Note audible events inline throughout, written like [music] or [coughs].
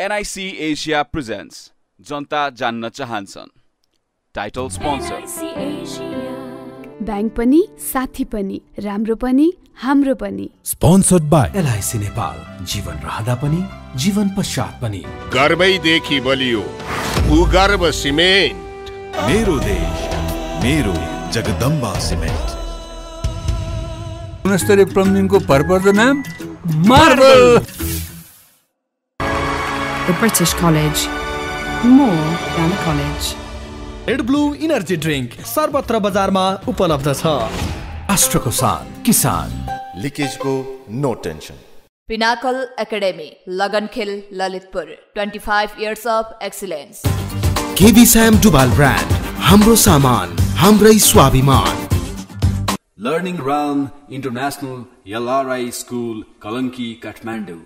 NIC Asia presents जनता जान्न चाहन्छन् टाइटल स्पोन्सर ब्याङ्क पनि साथी पनि राम्रो पनि हाम्रो पनि स्पोन्सर्ड बाई एलआइसी नेपाल जीवन रहँदा पनि जीवन पश्चात पनि गर्वैदेखि बलियो भूगर्भ सिमेन्ट मेरो देश मेरो जगदम्बा सिमेन्ट गुणस्तरीय प्रम्लिङको भरपर्दो नाम marble the British no tension Pinnacle Academy Lagankhel Lalitpur 25 years of excellence KB Sam डुबाल ब्रान्ड हाम्रो सामान हाम्रै स्वाभिमान Learning Ram International LRI School Kalanki Kathmandu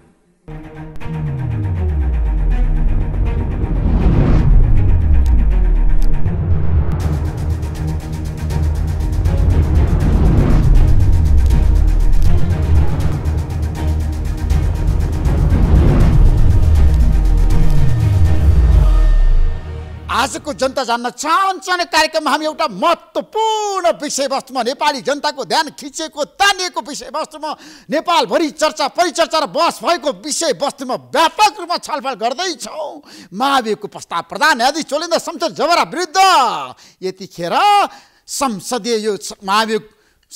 आजको जनता जान्न चाहन्छन् कार्यक्रममा हामी एउटा महत्त्वपूर्ण विषयवस्तुमा नेपाली जनताको ध्यान खिचेको तानिएको विषयवस्तुमा नेपालभरि चर्चा परिचर्चा र बहस भएको विषयवस्तुमा व्यापक रूपमा छलफल गर्दैछौँ महाभियोगको प्रस्ताव प्रधान न्यायाधीश चोलेन्द्र संसद जवरा विरुद्ध यतिखेर संसदीय यो महाभियोग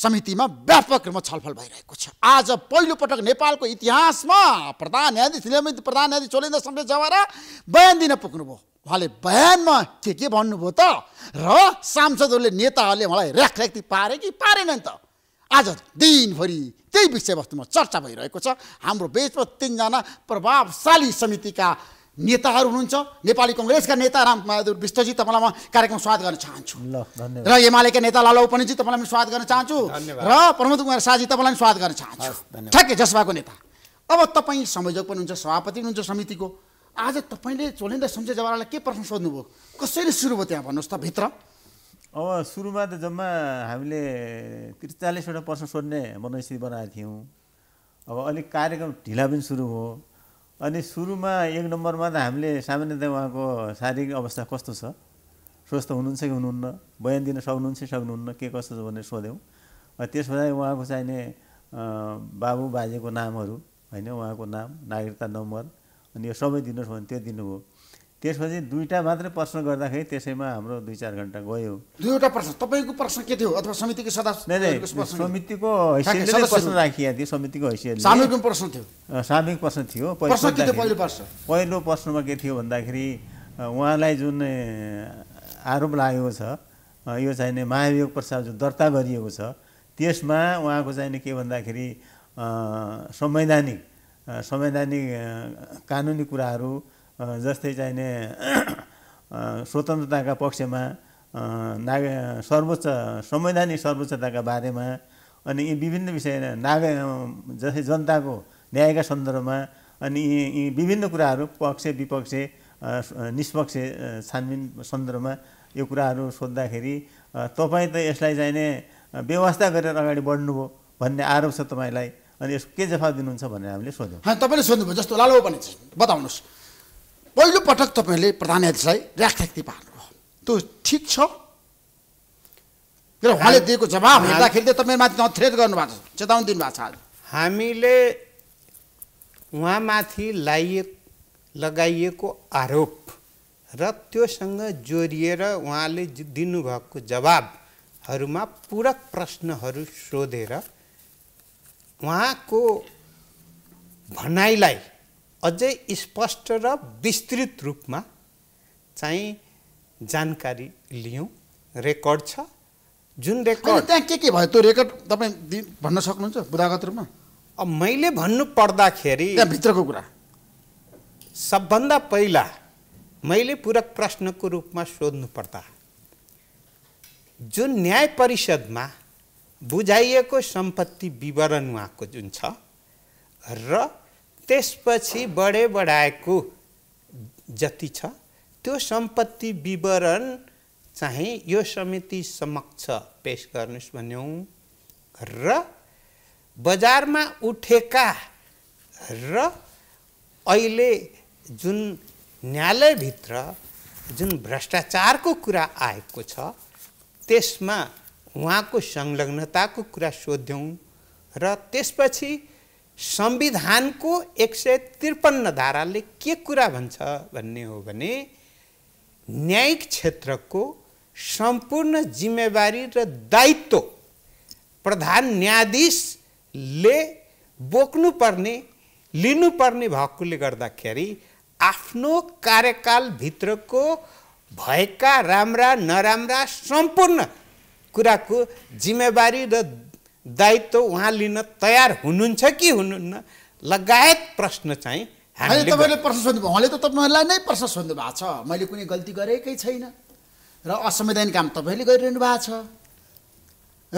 समितिमा व्यापक रूपमा छलफल भइरहेको छ आज पहिलोपटक नेपालको इतिहासमा प्रधान न्यायाधीश नियमित प्रधान न्यायाधीश चोलेन्द्र संसद जवरा बयान दिन पुग्नुभयो उहाँले बयानमा के के भन्नुभयो त र सांसदहरूले नेताहरूले उहाँलाई ऱ्याखरेख्ती पारे कि पारेन नि त आज दिनभरि त्यही विषयवस्तुमा चर्चा भइरहेको छ हाम्रो बिचमा तिनजना प्रभावशाली समितिका नेताहरू हुनुहुन्छ नेपाली कङ्ग्रेसका नेता रामबहादुर विष्टजी तपाईँलाई म कार्यक्रम स्वागत गर्न चाहन्छु र एमालेका नेता लाल उपनेजी तपाईँलाई पनि स्वागत गर्न चाहन्छु र प्रमोद कुमार शाहजी तपाईँलाई पनि स्वागत गर्न चाहन्छु ठ्याक्कै जसपाको नेता अब तपाईँ संयोजक पनि हुन्छ सभापति हुनुहुन्छ समितिको आज तपाईँले चोलेन्द्र सम्झे जवाहरलाई के प्रश्न सोध्नुभयो कसरी सुरु भयो त्यहाँ भन्नुहोस् त भित्र अब सुरुमा त जम्मा हामीले त्रिचालिसवटा प्रश्न सोध्ने मनस्थिति बनाएको थियौँ अब अलिक कार्यक्रम ढिला पनि सुरु भयो अनि सुरुमा एक नम्बरमा त हामीले सामान्यतया उहाँको शारीरिक अवस्था कस्तो छ स्वस्थ हुनुहुन्छ कि हुनुहुन्न बयान दिन सक्नुहुन्छ कि सक्नुहुन्न के कस्तो छ भनेर सोध्यौँ त्यस पछाडि उहाँको चाहिने बाबु बाजेको नामहरू होइन उहाँको नाम नागरिकता नम्बर अनि यो समय दिनुहोस् भने त्यो दिनुभयो त्यसपछि दुईवटा मात्रै प्रश्न गर्दाखेरि त्यसैमा हाम्रो दुई चार घन्टा गयो दुईवटा प्रश्न तपाईँको प्रश्न के थियो अथवा समितिको सदस्य समितिको हैसियत प्रश्न राखिएको थियो समितिको हैसियत सामूहिक प्रश्न थियो सामूहिक प्रश्न थियो पहिलो प्रश्नमा के थियो भन्दाखेरि उहाँलाई जुन आरोप लागेको छ यो चाहिने महाभियोग प्रस्ताव जुन दर्ता गरिएको छ त्यसमा उहाँको चाहिने के भन्दाखेरि संवैधानिक संवैधानिक कानुनी कुराहरू जस्तै चाहिने स्वतन्त्रताका पक्षमा नाग सर्वोच्च संवैधानिक सर्वोच्चताका बारेमा अनि यी विभिन्न विषय नाग जस्तै जनताको न्यायका सन्दर्भमा अनि यी विभिन्न कुराहरू पक्ष विपक्ष निष्पक्ष छानबिन सन्दर्भमा यो कुराहरू सोद्धाखेरि तपाईँ त यसलाई चाहिने व्यवस्था गरेर अगाडि बढ्नुभयो भन्ने आरोप छ तपाईँलाई अनि यसको के जवाब दिनुहुन्छ भनेर हामीले सोध्यौँ तपाईँले सोध्नुभयो जस्तो लालो पनि बताउनुहोस् पहिलो पटक तपाईँहरूले प्रधान न्यायाधीशलाई राख्याख्ती पार्नुभयो त्यो ठिक छ र उहाँले दिएको जवाब हेर्दाखेरि चाहिँ माथि थ्रेट गर्नुभएको छ चेतावनी दिनुभएको छ हामीले उहाँमाथि लाइए लगाइएको आरोप र त्योसँग जोडिएर उहाँले दिनुभएको जवाबहरूमा पूरक प्रश्नहरू सोधेर उहाँको भनाइलाई अझै स्पष्ट र विस्तृत रूपमा चाहिँ जानकारी लियौँ रेकर्ड छ जुन रेकर्ड त्यहाँ के के भयो त्यो रेकर्ड तपाईँ भन्न सक्नुहुन्छ बुदागत रूपमा अब मैले भन्नु पर्दाखेरि भित्रको कुरा सबभन्दा पहिला मैले पूरक प्रश्नको रूपमा सोध्नु पर्दा जुन न्याय परिषदमा बुझाइएको सम्पत्ति विवरण उहाँको जुन छ र त्यसपछि बढे बढाएको जति छ त्यो सम्पत्ति विवरण चाहिँ यो समिति समक्ष पेस गर्नुहोस् भन्यौँ र बजारमा उठेका र अहिले जुन न्यायालयभित्र जुन भ्रष्टाचारको कुरा आएको छ त्यसमा उहाँको संलग्नताको कुरा सोध्यौँ र त्यसपछि संविधानको एक सय त्रिपन्न धाराले के कुरा भन्छ भन्ने हो भने न्यायिक क्षेत्रको सम्पूर्ण जिम्मेवारी र दायित्व प्रधान न्यायाधीशले बोक्नुपर्ने लिनुपर्ने भएकोले गर्दाखेरि आफ्नो कार्यकालभित्रको भएका राम्रा नराम्रा सम्पूर्ण कुराको जिम्मेवारी र दायित्व उहाँ लिन तयार हुनुहुन्छ कि हुनुहुन्न लगायत प्रश्न चाहिँ तपाईँले प्रश्न सोध्नुभयो उहाँले त तपाईँहरूलाई नै प्रश्न सोध्नु भएको छ मैले कुनै गल्ती गरेकै छैन र असंवैधानिक काम तपाईँले गरिरहनु भएको छ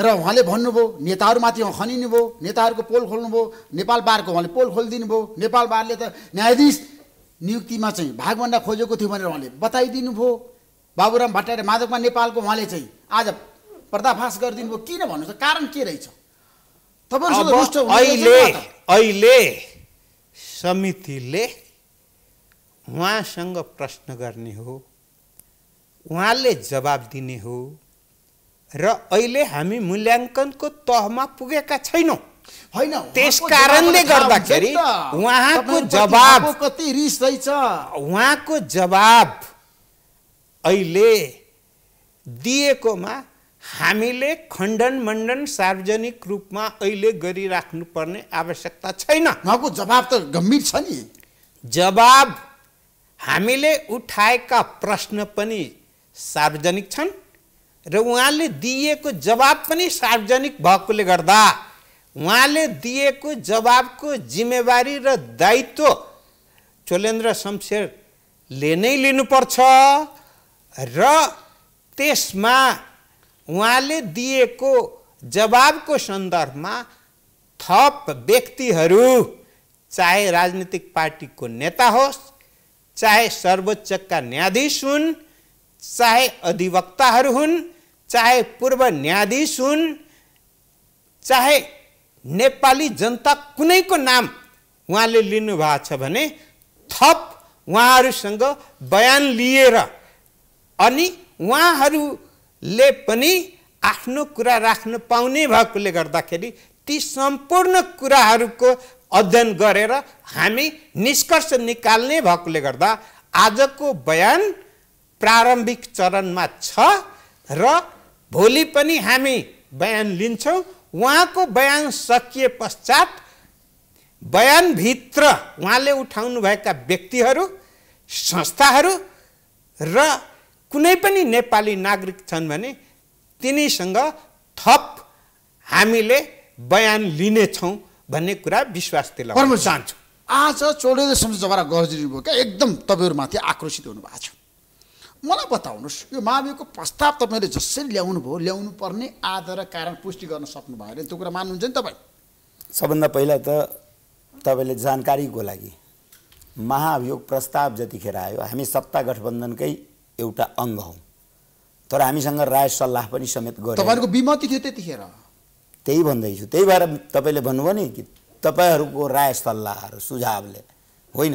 र उहाँले भन्नुभयो नेताहरूमाथि उहाँ खनिनु भयो नेताहरूको पोल खोल्नुभयो नेपाल बारको उहाँले पोल खोलिदिनु भयो नेपाल बारले त न्यायाधीश नियुक्तिमा चाहिँ भागभन्दा खोजेको थियो भनेर उहाँले बताइदिनु भयो बाबुराम भट्टराई माधवमा नेपालको उहाँले चाहिँ आज पर्दाफास गरिदिनु भयो किन भन्नु कारण के रहेछ अहिले अहिले समितिले उहाँसँग प्रश्न गर्ने हो उहाँले जवाब दिने हो र अहिले हामी मूल्याङ्कनको तहमा पुगेका छैनौँ होइन त्यस कारणले गर्दाखेरि उहाँको जवाब कति रिस रहेछ उहाँको जवाब अहिले दिएकोमा हामीले खण्डन मण्डन सार्वजनिक रूपमा अहिले गरिराख्नुपर्ने आवश्यकता छैन उहाँको जवाब त गम्भीर छ नि जवाब हामीले उठाएका प्रश्न पनि सार्वजनिक छन् र उहाँले दिएको जवाब पनि सार्वजनिक भएकोले गर्दा उहाँले दिएको जवाबको जिम्मेवारी र दायित्व चोलेन्द्र शमशेरले नै लिनुपर्छ र त्यसमा उहाँले दिएको जवाबको सन्दर्भमा थप व्यक्तिहरू चाहे राजनीतिक पार्टीको नेता होस् चाहे सर्वोच्चका न्यायाधीश हुन् चाहे अधिवक्ताहरू हुन् चाहे पूर्व न्यायाधीश हुन् चाहे नेपाली जनता कुनैको नाम उहाँले लिनुभएको छ भने थप उहाँहरूसँग बयान लिएर अनि उहाँहरू ले पनि आफ्नो कुरा राख्न पाउने भएकोले गर्दाखेरि ती सम्पूर्ण कुराहरूको अध्ययन गरेर हामी निष्कर्ष निकाल्ने भएकोले गर्दा आजको बयान प्रारम्भिक चरणमा छ र भोलि पनि हामी बयान लिन्छौँ उहाँको बयान सकिए पश्चात बयानभित्र उहाँले उठाउनुभएका व्यक्तिहरू संस्थाहरू र कुनै पनि नेपाली नागरिक छन् भने तिनीसँग थप हामीले बयान लिनेछौँ भन्ने कुरा विश्वास दिलाउन चाहन्छु आज चौडेल सम्झौरा गर्जिनु क्या एकदम तपाईँहरूमाथि आक्रोशित हुनुभएको छ मलाई बताउनुहोस् यो महाभियोगको प्रस्ताव तपाईँले जसरी ल्याउनु भयो ल्याउनु पर्ने आधार कारण पुष्टि गर्न सक्नु भयो त्यो कुरा मान्नुहुन्छ नि तपाईँ सबभन्दा पहिला त तपाईँले जानकारीको लागि महाभियोग प्रस्ताव जतिखेर आयो हामी सत्ता गठबन्धनकै एउटा अङ्ग हो तर हामीसँग राय सल्लाह पनि समेत गर्यो तपाईँहरूको विमति थियो त्यतिखेर त्यही भन्दैछु त्यही भएर तपाईँले भन्नुभयो नि कि तपाईँहरूको राय सल्लाहहरू सुझावले होइन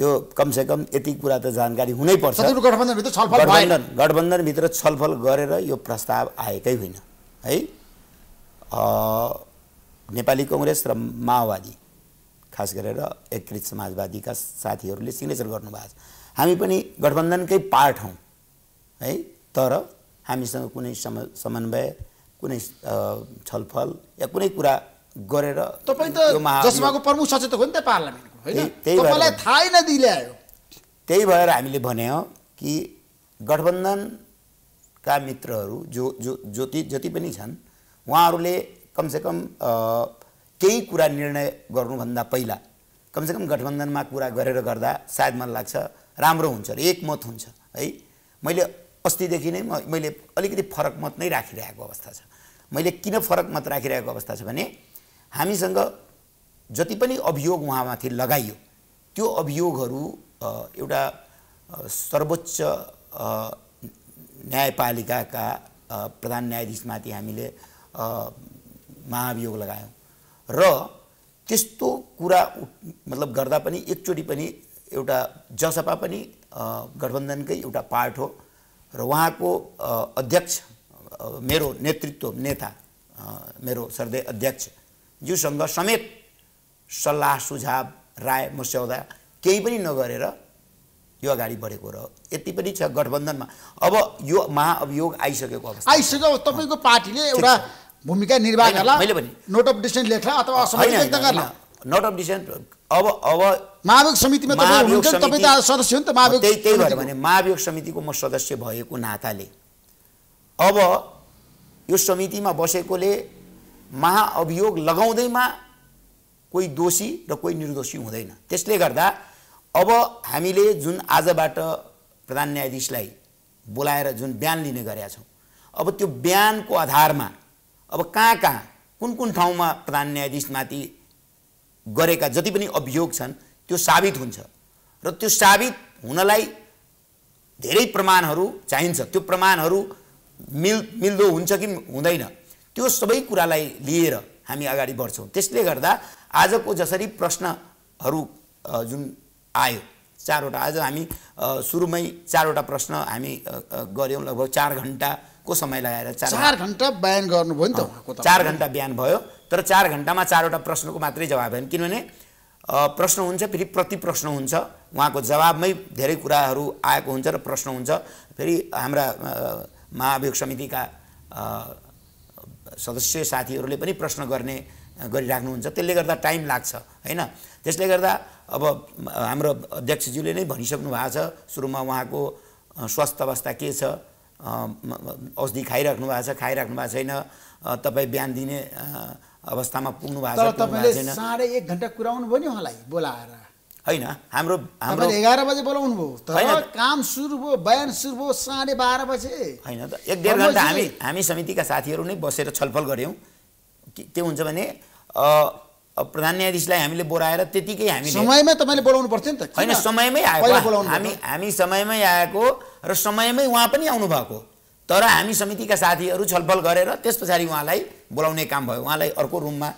त्यो कमसेकम यति कुरा त जानकारी हुनैपर्छ गठबन्धन गठबन्धनभित्र छलफल गरेर यो प्रस्ताव आएकै होइन है नेपाली कङ्ग्रेस र माओवादी खास गरेर एकीकृत समाजवादीका साथीहरूले सिग्नेचर गर्नुभएको छ हामी पनि गठबन्धनकै पार्ट हौँ है तर हामीसँग कुनै सम समन्वय कुनै छलफल या कुनै कुरा गरेर तपाईँ त जसमाको प्रमुख सचेतक हो नि त पार्लियामेन्टको थाहै त्यही भएर हामीले भन्यौँ कि गठबन्धनका मित्रहरू जो जो जति जति पनि छन् उहाँहरूले कमसेकम केही कुरा निर्णय गर्नुभन्दा पहिला कमसेकम गठबन्धनमा कुरा गरेर गर्दा सायद मलाई लाग्छ राम्रो हुन्छ र एकमत हुन्छ है मैले अस्तिदेखि नै मैले अलिकति फरक मत नै राखिरहेको अवस्था छ मैले किन फरक मत राखिरहेको अवस्था छ भने हामीसँग जति पनि अभियोग उहाँमाथि लगाइयो त्यो अभियोगहरू एउटा सर्वोच्च न्यायपालिकाका प्रधान न्यायाधीशमाथि हामीले महाभियोग लगायौँ र त्यस्तो कुरा मतलब गर्दा पनि एकचोटि पनि एउटा जसपा पनि गठबन्धनकै एउटा पार्ट हो र उहाँको अध्यक्ष मेरो नेतृत्व नेता मेरो सरदे अध्यक्ष ज्यूसँग समेत सल्लाह सुझाव राय मस्यौदा केही पनि नगरेर यो अगाडि बढेको र यति पनि छ गठबन्धनमा अब यो महाअभियोग आइसकेको अवस्था आइसक्यो तपाईँको पार्टीले एउटा भूमिका निर्वाह गर्ला मैले पनि नोट अफ डिसेन्ट लेख्ला अथवा नोट अफ डिसेन्ट अब अब महाभियोग समितिमा महाभियोग तपाईँ त सदस्य हो नि त महाभियोग त्यही त्यही भयो भने महाभियोग समितिको म सदस्य भएको नाताले अब यो समितिमा बसेकोले महाअभियोग लगाउँदैमा कोही दोषी र कोही निर्दोषी हुँदैन त्यसले गर्दा अब हामीले जुन आजबाट प्रधान न्यायाधीशलाई बोलाएर जुन बिहान लिने गरेका छौँ अब त्यो बिहानको आधारमा अब कहाँ कहाँ कुन कुन ठाउँमा प्रधान न्यायाधीशमाथि गरेका जति पनि अभियोग छन् त्यो साबित हुन्छ र त्यो साबित हुनलाई धेरै प्रमाणहरू चाहिन्छ त्यो प्रमाणहरू मिल मिल्दो हुन्छ कि हुँदैन त्यो सबै कुरालाई लिएर हामी अगाडि बढ्छौँ त्यसले गर्दा आजको जसरी प्रश्नहरू जुन आयो चारवटा आज हामी सुरुमै चारवटा प्रश्न हामी गऱ्यौँ लगभग चार घन्टाको समय लगाएर चार घन्टा बयान गर्नुभयो नि त चार घन्टा बयान भयो तर चार घन्टामा चारवटा प्रश्नको मात्रै जवाब होइन किनभने प्रश्न हुन्छ फेरि प्रति प्रश्न हुन्छ उहाँको जवाबमै धेरै कुराहरू आएको हुन्छ र प्रश्न हुन्छ फेरि हाम्रा महाभियोग समितिका सदस्य साथीहरूले पनि प्रश्न गर्ने गरिराख्नुहुन्छ त्यसले गर्दा टाइम लाग्छ होइन त्यसले गर्दा अब हाम्रो अध्यक्षज्यूले नै भनिसक्नु भएको छ सुरुमा उहाँको स्वास्थ्य अवस्था के छ औषधि खाइराख्नु भएको छ खाइराख्नु भएको छैन तपाईँ बिहान दिने अवस्थामा पुग्नु भएको छ तपाईँले साढे एक घन्टा कुराउनु भयो नि उहाँलाई बोलाएर होइन हाम्रो हाम्रो एघार बजे बोलाउनु भयो तर काम सुरु भयो बयान सुरु भयो साढे बाह्र बजे होइन त एक डेढ घन्टा हामी हामी समितिका साथीहरू नै बसेर छलफल गऱ्यौँ के हुन्छ भने प्रधान न्यायाधीशलाई हामीले बोलाएर त्यतिकै हामी समयमै तपाईँले बोलाउनु पर्थ्यो नि त होइन समयमै आएको हामी हामी समयमै आएको र समयमै उहाँ पनि आउनुभएको तर हामी समितिका साथीहरू छलफल गरेर त्यस पछाडि उहाँलाई बोलाउने काम भयो उहाँलाई अर्को रुममा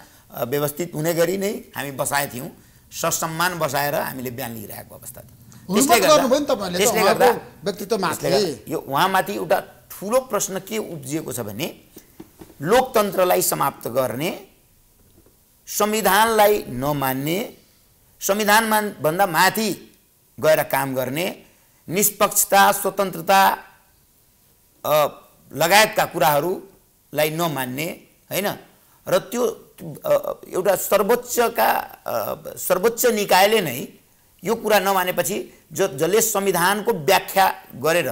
व्यवस्थित हुने गरी नै हामी बसाएको थियौँ ससम्मान बसाएर हामीले बिहान लिइरहेको अवस्था थियो यो उहाँमाथि एउटा ठुलो प्रश्न के उब्जिएको छ भने लोकतन्त्रलाई समाप्त गर्ने संविधानलाई नमान्ने संविधानमा भन्दा माथि गएर काम गर्ने निष्पक्षता स्वतन्त्रता लगायतका कुराहरूलाई नमान्ने होइन र त्यो एउटा सर्वोच्चका सर्वोच्च निकायले नै यो कुरा नमानेपछि ज जसले संविधानको व्याख्या गरेर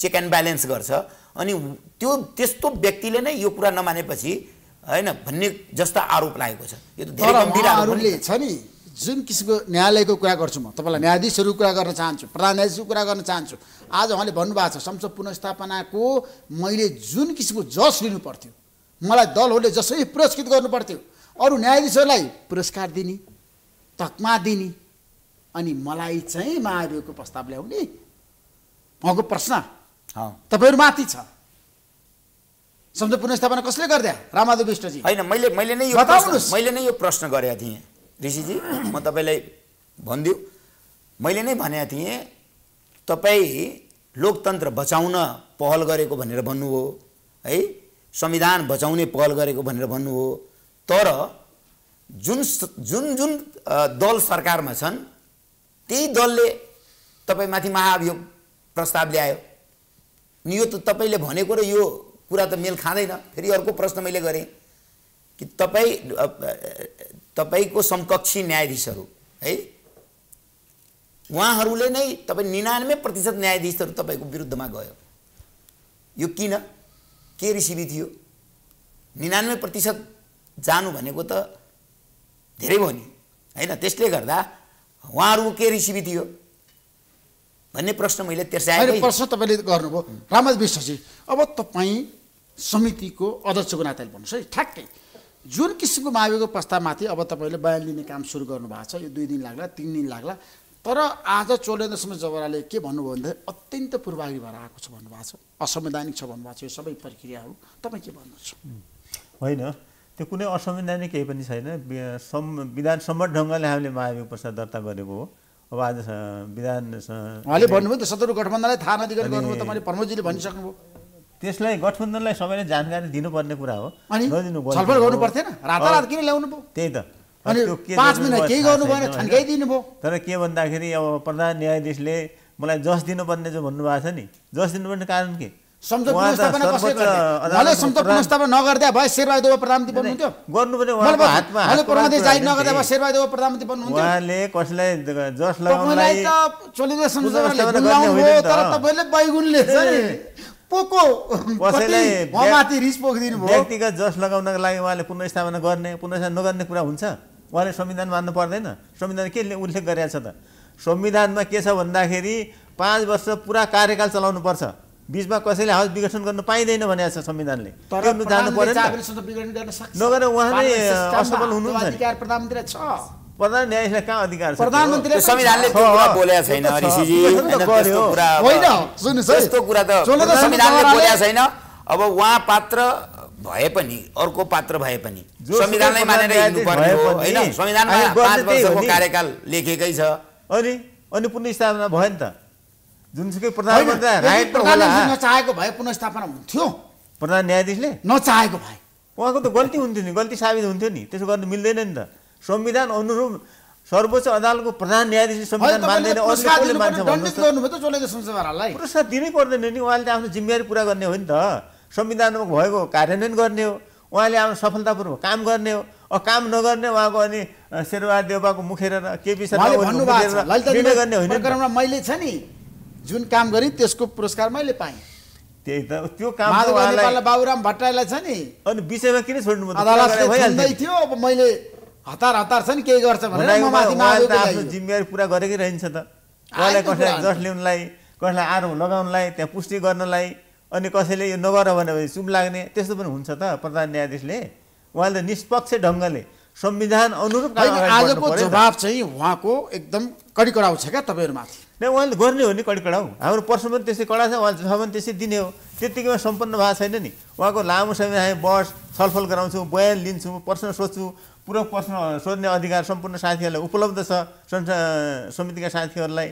चेक एन्ड ब्यालेन्स गर्छ अनि त्यो त्यस्तो व्यक्तिले नै यो कुरा नमानेपछि होइन भन्ने जस्ता आरोप लागेको छ यो त धेरै गम्भीर आरोप छ नि जुन किसिमको न्यायालयको कुरा गर्छु म तपाईँलाई न्यायाधीशहरूको कुरा गर्न चाहन्छु प्रधान न्यायाधीशको कुरा गर्न चाहन्छु आज उहाँले भन्नुभएको छ संसद पुनस्थापनाको मैले जुन किसिमको जस लिनु पर्थ्यो मलाई दलहरूले जसरी पुरस्कृत गर्नु पर्थ्यो अरू न्यायाधीशहरूलाई पुरस्कार दिने तकमा दिने अनि मलाई चाहिँ महाभियोगको प्रस्ताव ल्याउने उहाँको प्रश्न तपाईँहरू माथि छ संसद पुनस्थापना कसले गरिदिया रामाधव विष्टजी होइन मैले मैले नै यो मैले नै यो प्रश्न गरेका थिएँ ऋषिजी म तपाईँलाई भनिदिउँ मैले नै भनेको थिएँ तपाईँ लोकतन्त्र बचाउन पहल गरेको भनेर भन्नुभयो है संविधान बचाउने पहल गरेको भनेर भन्नु हो तर जुन जुन जुन दल सरकारमा छन् त्यही दलले तपाईँमाथि महाअभियोग प्रस्ताव ल्यायो नि यो त तपाईँले भनेको र यो कुरा त मेल खाँदैन फेरि अर्को प्रश्न मैले गरेँ कि तपाईँ तपाईँको समकक्षी न्यायाधीशहरू है उहाँहरूले नै तपाईँ निनानब्बे प्रतिशत न्यायाधीशहरू तपाईँको विरुद्धमा गयो यो किन के रिसिभी थियो निनानब्बे प्रतिशत जानु भनेको त धेरै भयो नि होइन त्यसले गर्दा उहाँहरूको के रिसिभी थियो भन्ने प्रश्न मैले तेर्स्याएँ प्रश्न तपाईँले गर्नुभयो रामज विश्वजी अब तपाईँ समितिको अध्यक्षको नाताले भन्नुहोस् है ठ्याक्कै जुन किसिमको महाभियोगको प्रस्तावमाथि अब तपाईँले बयान लिने काम सुरु गर्नुभएको छ यो दुई दिन लाग्ला तिन दिन लाग्ला तर आज चोलेन्द्रसम्म जबराले के भन्नुभयो भन्दाखेरि अत्यन्त पूर्वाग्री भएर आएको छ भन्नुभएको छ असंवैधानिक छ भन्नुभएको छ यो सबै प्रक्रियाहरू तपाईँ के भन्नुहुन्छ होइन त्यो कुनै असंवैधानिक केही पनि छैन विधानसम्म ढङ्गले हामीले महाभियोग प्रस्ताव दर्ता गरेको हो अब आज विधान उहाँले भन्नुभयो त सदर गठबन्धनलाई थाहा नदिगर गर्नुभयो तपाईँले प्रमोदजीले भनिसक्नुभयो त्यसलाई गठबन्धनलाई सबैले जानकारी दिनुपर्ने कुरा हो अनि छलफल गर्नु पर्थेन रातारात किन ल्याउनु भयो त्यही त अनि केही गर्नु भएन तर के भन्दाखेरि अब प्रधान न्यायाधीशले मलाई जस दिनुपर्ने जो भन्नुभएको छ नि जस दिनुपर्ने कारण के उहाँले कसलाई जस पोको उहाँमाथि रिस पोखिदिनु भयो व्यक्तिगत जस लगाउनको लागि उहाँले पुनर्स्थापना गर्ने पुनर्स्थापना नगर्ने कुरा हुन्छ उहाँले संविधान मान्नु पर्दैन संविधान के उल्लेख गरेको छ त संविधानमा के छ भन्दाखेरि पाँच वर्ष पुरा कार्यकाल चलाउनु चलाउनुपर्छ बिचमा कसैले हाउस विघटन गर्नु पाइँदैन भनेको छ संविधानले नगरेर उहाँले असफल हुनुहुन्छ प्रधान न्यायाधीशलाई कहाँ अधिकार छ प्रधानमन्त्रीले संविधानले त्यो कुरा बोलेको छैन ऋषिजी होइन त्यस्तो कुरा त संविधानले बोलेको छैन अब उहाँ पात्र भए पनि अर्को पात्र भए पनि संविधानलाई मानेर पर्ने हो होइन संविधानमा पाँच वर्षको कार्यकाल लेखेकै छ अनि अनि पुनस्थापना भयो नि त जुनसुकै प्रधानमन्त्री नचाहेको भए पुनस्थापना हुन्थ्यो प्रधान न्यायाधीशले नचाहेको भए उहाँको त गल्ती हुन्थ्यो नि गल्ती साबित हुन्थ्यो नि त्यसो गर्नु मिल्दैन नि त संविधान अनुरूप सर्वोच्च अदालतको प्रधान न्यायाधीशले संविधान मान्दैन पुरस्कार दिनै पर्दैन नि उहाँले त आफ्नो जिम्मेवारी पुरा गर्ने हो नि त संविधानमा भएको कार्यान्वयन गर्ने हो उहाँले आफ्नो सफलतापूर्वक काम गर्ने हो अब काम नगर्ने उहाँको अनि शेरबहादुर देवबाको मुखेर केपी गर्ने होइन मैले छ नि जुन काम गरेँ त्यसको पुरस्कार मैले पाएँ त्यही त त्यो काम बाबुराम भट्टराईलाई छ नि अनि विषयमा किन छोड्नु भइहाल्छ थियो अब मैले हतार हतार छ नि केही गर्छ आफ्नो जिम्मेवारी पुरा गरेकै रहन्छ त कसलाई कसैलाई जस ल्याउनुलाई कसैलाई आरोप लगाउनलाई त्यहाँ पुष्टि गर्नलाई अनि कसैले यो नगर भने चुम लाग्ने त्यस्तो पनि हुन्छ त प्रधान न्यायाधीशले उहाँले निष्पक्ष ढङ्गले संविधान अनुरूप आजको जवाब चाहिँ उहाँको एकदम कडी कडाउ छ क्या तपाईँहरूमाथि नै उहाँले गर्ने हो नि कडी कडाउ हाम्रो प्रश्न पनि त्यस्तै कडा छ उहाँले जवाब पनि त्यसै दिने हो त्यत्तिकैमा सम्पन्न भएको छैन नि उहाँको लामो समय हामी बस छलफल गराउँछौँ बयान लिन्छौँ प्रश्न सोध्छौँ पूर्व प्रश्न सोध्ने अधिकार सम्पूर्ण साथीहरूलाई उपलब्ध छ संसार समितिका साथीहरूलाई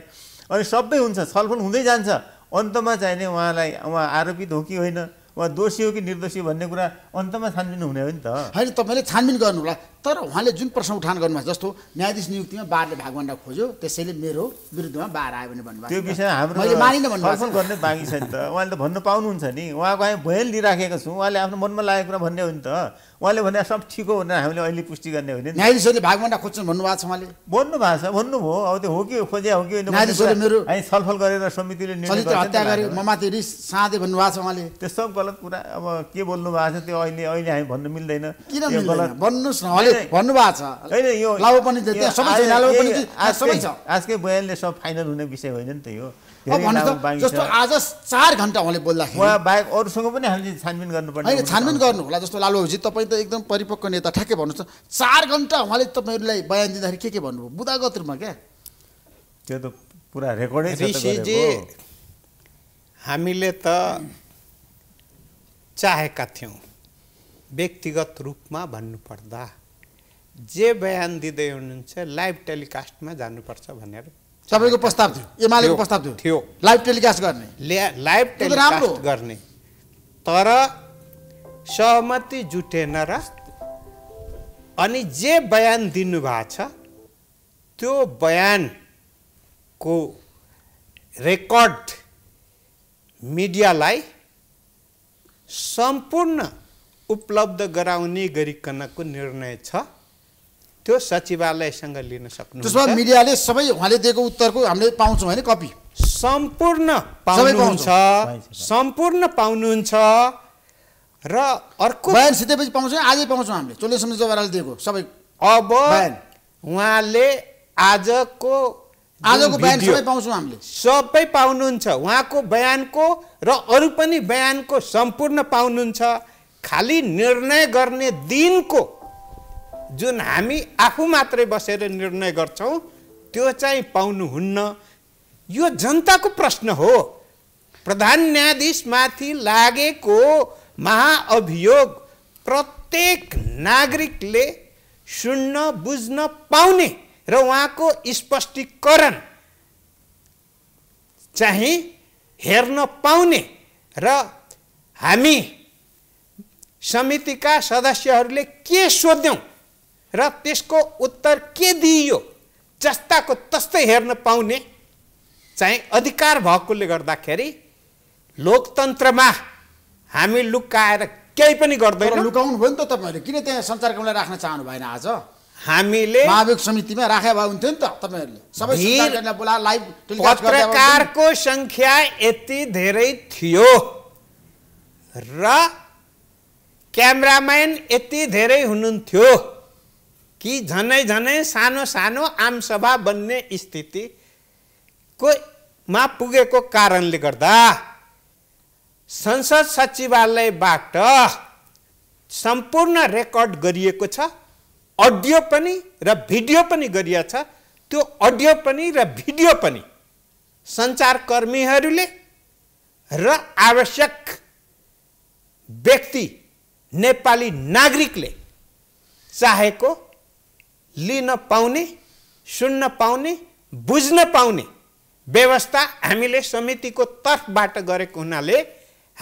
अनि सबै हुन्छ छलफल हुँदै जान्छ अन्तमा चाहिने उहाँलाई उहाँ आरोपित हो कि होइन उहाँ दोषी हो कि निर्दोषी भन्ने कुरा अन्तमा छानबिन हुने हो नि त होइन तपाईँले छानबिन गर्नु होला तर उहाँले जुन प्रश्न उठान गर्नुभएको जस्तो न्यायाधीश नियुक्तिमा बारले भागभन्डा खोज्यो त्यसैले मेरो विरुद्धमा बार आयो भने भन्नुभयो त्यो विषय हाम्रो छलफल गर्ने बाँकी छ नि त उहाँले त भन्नु पाउनुहुन्छ नि उहाँको हामी भयल लिइराखेको छौँ उहाँले आफ्नो मनमा लागेको कुरा भन्ने हो नि त उहाँले भने सब ठिक हो भनेर हामीले अहिले पुष्टि गर्ने हो नि न्यायाधीशहरूले भागभन्डा खोज्छन् भन्नुभएको छ उहाँले भन्नु भएको छ भन्नुभयो अब त्यो हो कि खोजे हो कि मेरो हामी छलफल गरेर समितिले हत्या गरे म माथि रिस साँधे भन्नुभएको छ उहाँले त्यो सब गलत कुरा अब के बोल्नु भएको छ त्यो अहिले अहिले हामी भन्नु मिल्दैन किन गलत भन्नुहोस् न भन्नुभएको छ होइन यो लाभो पनि सबै छ आजकै बयानले सब फाइनल हुने विषय होइन नि त यो जस्तो आज चार घन्टा उहाँले बोल्दाखेरि उहाँ बाहेक अरूसँग पनि हामीले छानबिन गर्नुपर्ने होइन छानबिन गर्नु होला जस्तो लालुजी तपाईँ त एकदम परिपक्व नेता ठ्याक्कै भन्नुहोस् चार घन्टा उहाँले तपाईँहरूलाई बयान दिँदाखेरि के के भन्नुभयो बुदागत रूपमा क्या त्यो त पुरा रेकर्डै ऋषिजी हामीले त चाहेका थियौँ व्यक्तिगत रूपमा भन्नुपर्दा जे बयान दिँदै हुनुहुन्छ लाइभ टेलिकास्टमा जानुपर्छ भनेर तपाईँको प्रस्ताव थियो एमालेको प्रस्ताव थियो थियो लाइभ टेलिकास्ट गर्ने लाइभ टेलिकास्ट गर्ने तर सहमति जुटेन र अनि जे बयान दिनुभएको छ त्यो बयानको रेकर्ड मिडियालाई सम्पूर्ण उपलब्ध गराउने गरिकनको निर्णय छ त्यो सचिवालयसँग लिन सक्नु त्यसमा मिडियाले सबै उहाँले दिएको उत्तरको हामीले पाउँछौँ होइन कपी सम्पूर्ण पाउनुहुन्छ सम्पूर्ण पाउनुहुन्छ र अर्को बयान सिधैपछि पाउँछौँ आजै पाउँछौँ हामीले चोले समिति दिएको सबै अब उहाँले आजको आजको बयान सबै पाउँछौँ हामीले सबै पाउनुहुन्छ उहाँको बयानको र अरू पनि बयानको सम्पूर्ण पाउनुहुन्छ खालि निर्णय गर्ने दिनको जुन हामी आफू मात्रै बसेर निर्णय गर्छौँ त्यो चाहिँ पाउनुहुन्न यो जनताको प्रश्न हो प्रधान न्यायाधीशमाथि लागेको महाअभियोग प्रत्येक नागरिकले सुन्न बुझ्न पाउने र उहाँको स्पष्टीकरण चाहिँ हेर्न पाउने र हामी समितिका सदस्यहरूले के सोध्यौँ र त्यसको उत्तर के दिइयो जस्ताको तस्तै हेर्न पाउने चाहिँ अधिकार भएकोले गर्दाखेरि लोकतन्त्रमा हामी लुकाएर केही पनि गर्दैन लुकाउनु भयो नि त तपाईँहरूले किन त्यहाँ सञ्चारकर्मीलाई राख्न चाहनु भएन आज हामीले महाभियोग समितिमा राखे भए हुन्थ्यो नि त तपाईँहरूले सबै बोला लाइभ पत्रकारको सङ्ख्या यति धेरै थियो र क्यामराम्यान यति धेरै हुनुहुन्थ्यो कि झनै झनै सानो सानो आमसभा बन्ने स्थिति स्थितिकोमा पुगेको कारणले गर्दा संसद सचिवालयबाट सम्पूर्ण रेकर्ड गरिएको छ अडियो पनि र भिडियो पनि गरिएको छ त्यो अडियो पनि र भिडियो पनि सञ्चारकर्मीहरूले र आवश्यक व्यक्ति नेपाली नागरिकले चाहेको लिन पाउने सुन्न पाउने बुझ्न पाउने व्यवस्था हामीले समितिको तर्फबाट गरेको हुनाले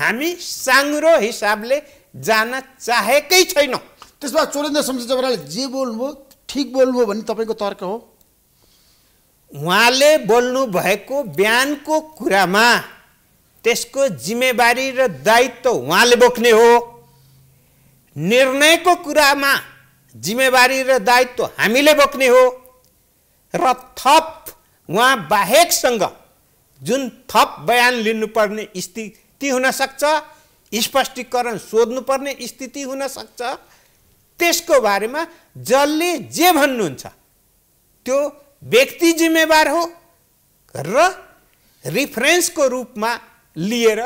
हामी साङ्ग्रो हिसाबले जान चाहेकै छैनौँ त्यसमा चोरेन्द्र शमशेर जबराले जे बोल्नुभयो ठिक बोल्नुभयो भन्ने तपाईँको तर्क हो उहाँले बोल्नुभएको बिहानको कुरामा त्यसको जिम्मेवारी र दायित्व उहाँले बोक्ने हो निर्णयको कुरामा जिम्मेवारी र दायित्व हामीले बोक्ने हो र थप उहाँ बाहेकसँग जुन थप बयान लिनुपर्ने स्थिति हुनसक्छ स्पष्टीकरण सोध्नुपर्ने स्थिति हुनसक्छ त्यसको बारेमा जसले जे भन्नुहुन्छ त्यो व्यक्ति जिम्मेवार हो र रिफरेन्सको रूपमा लिएर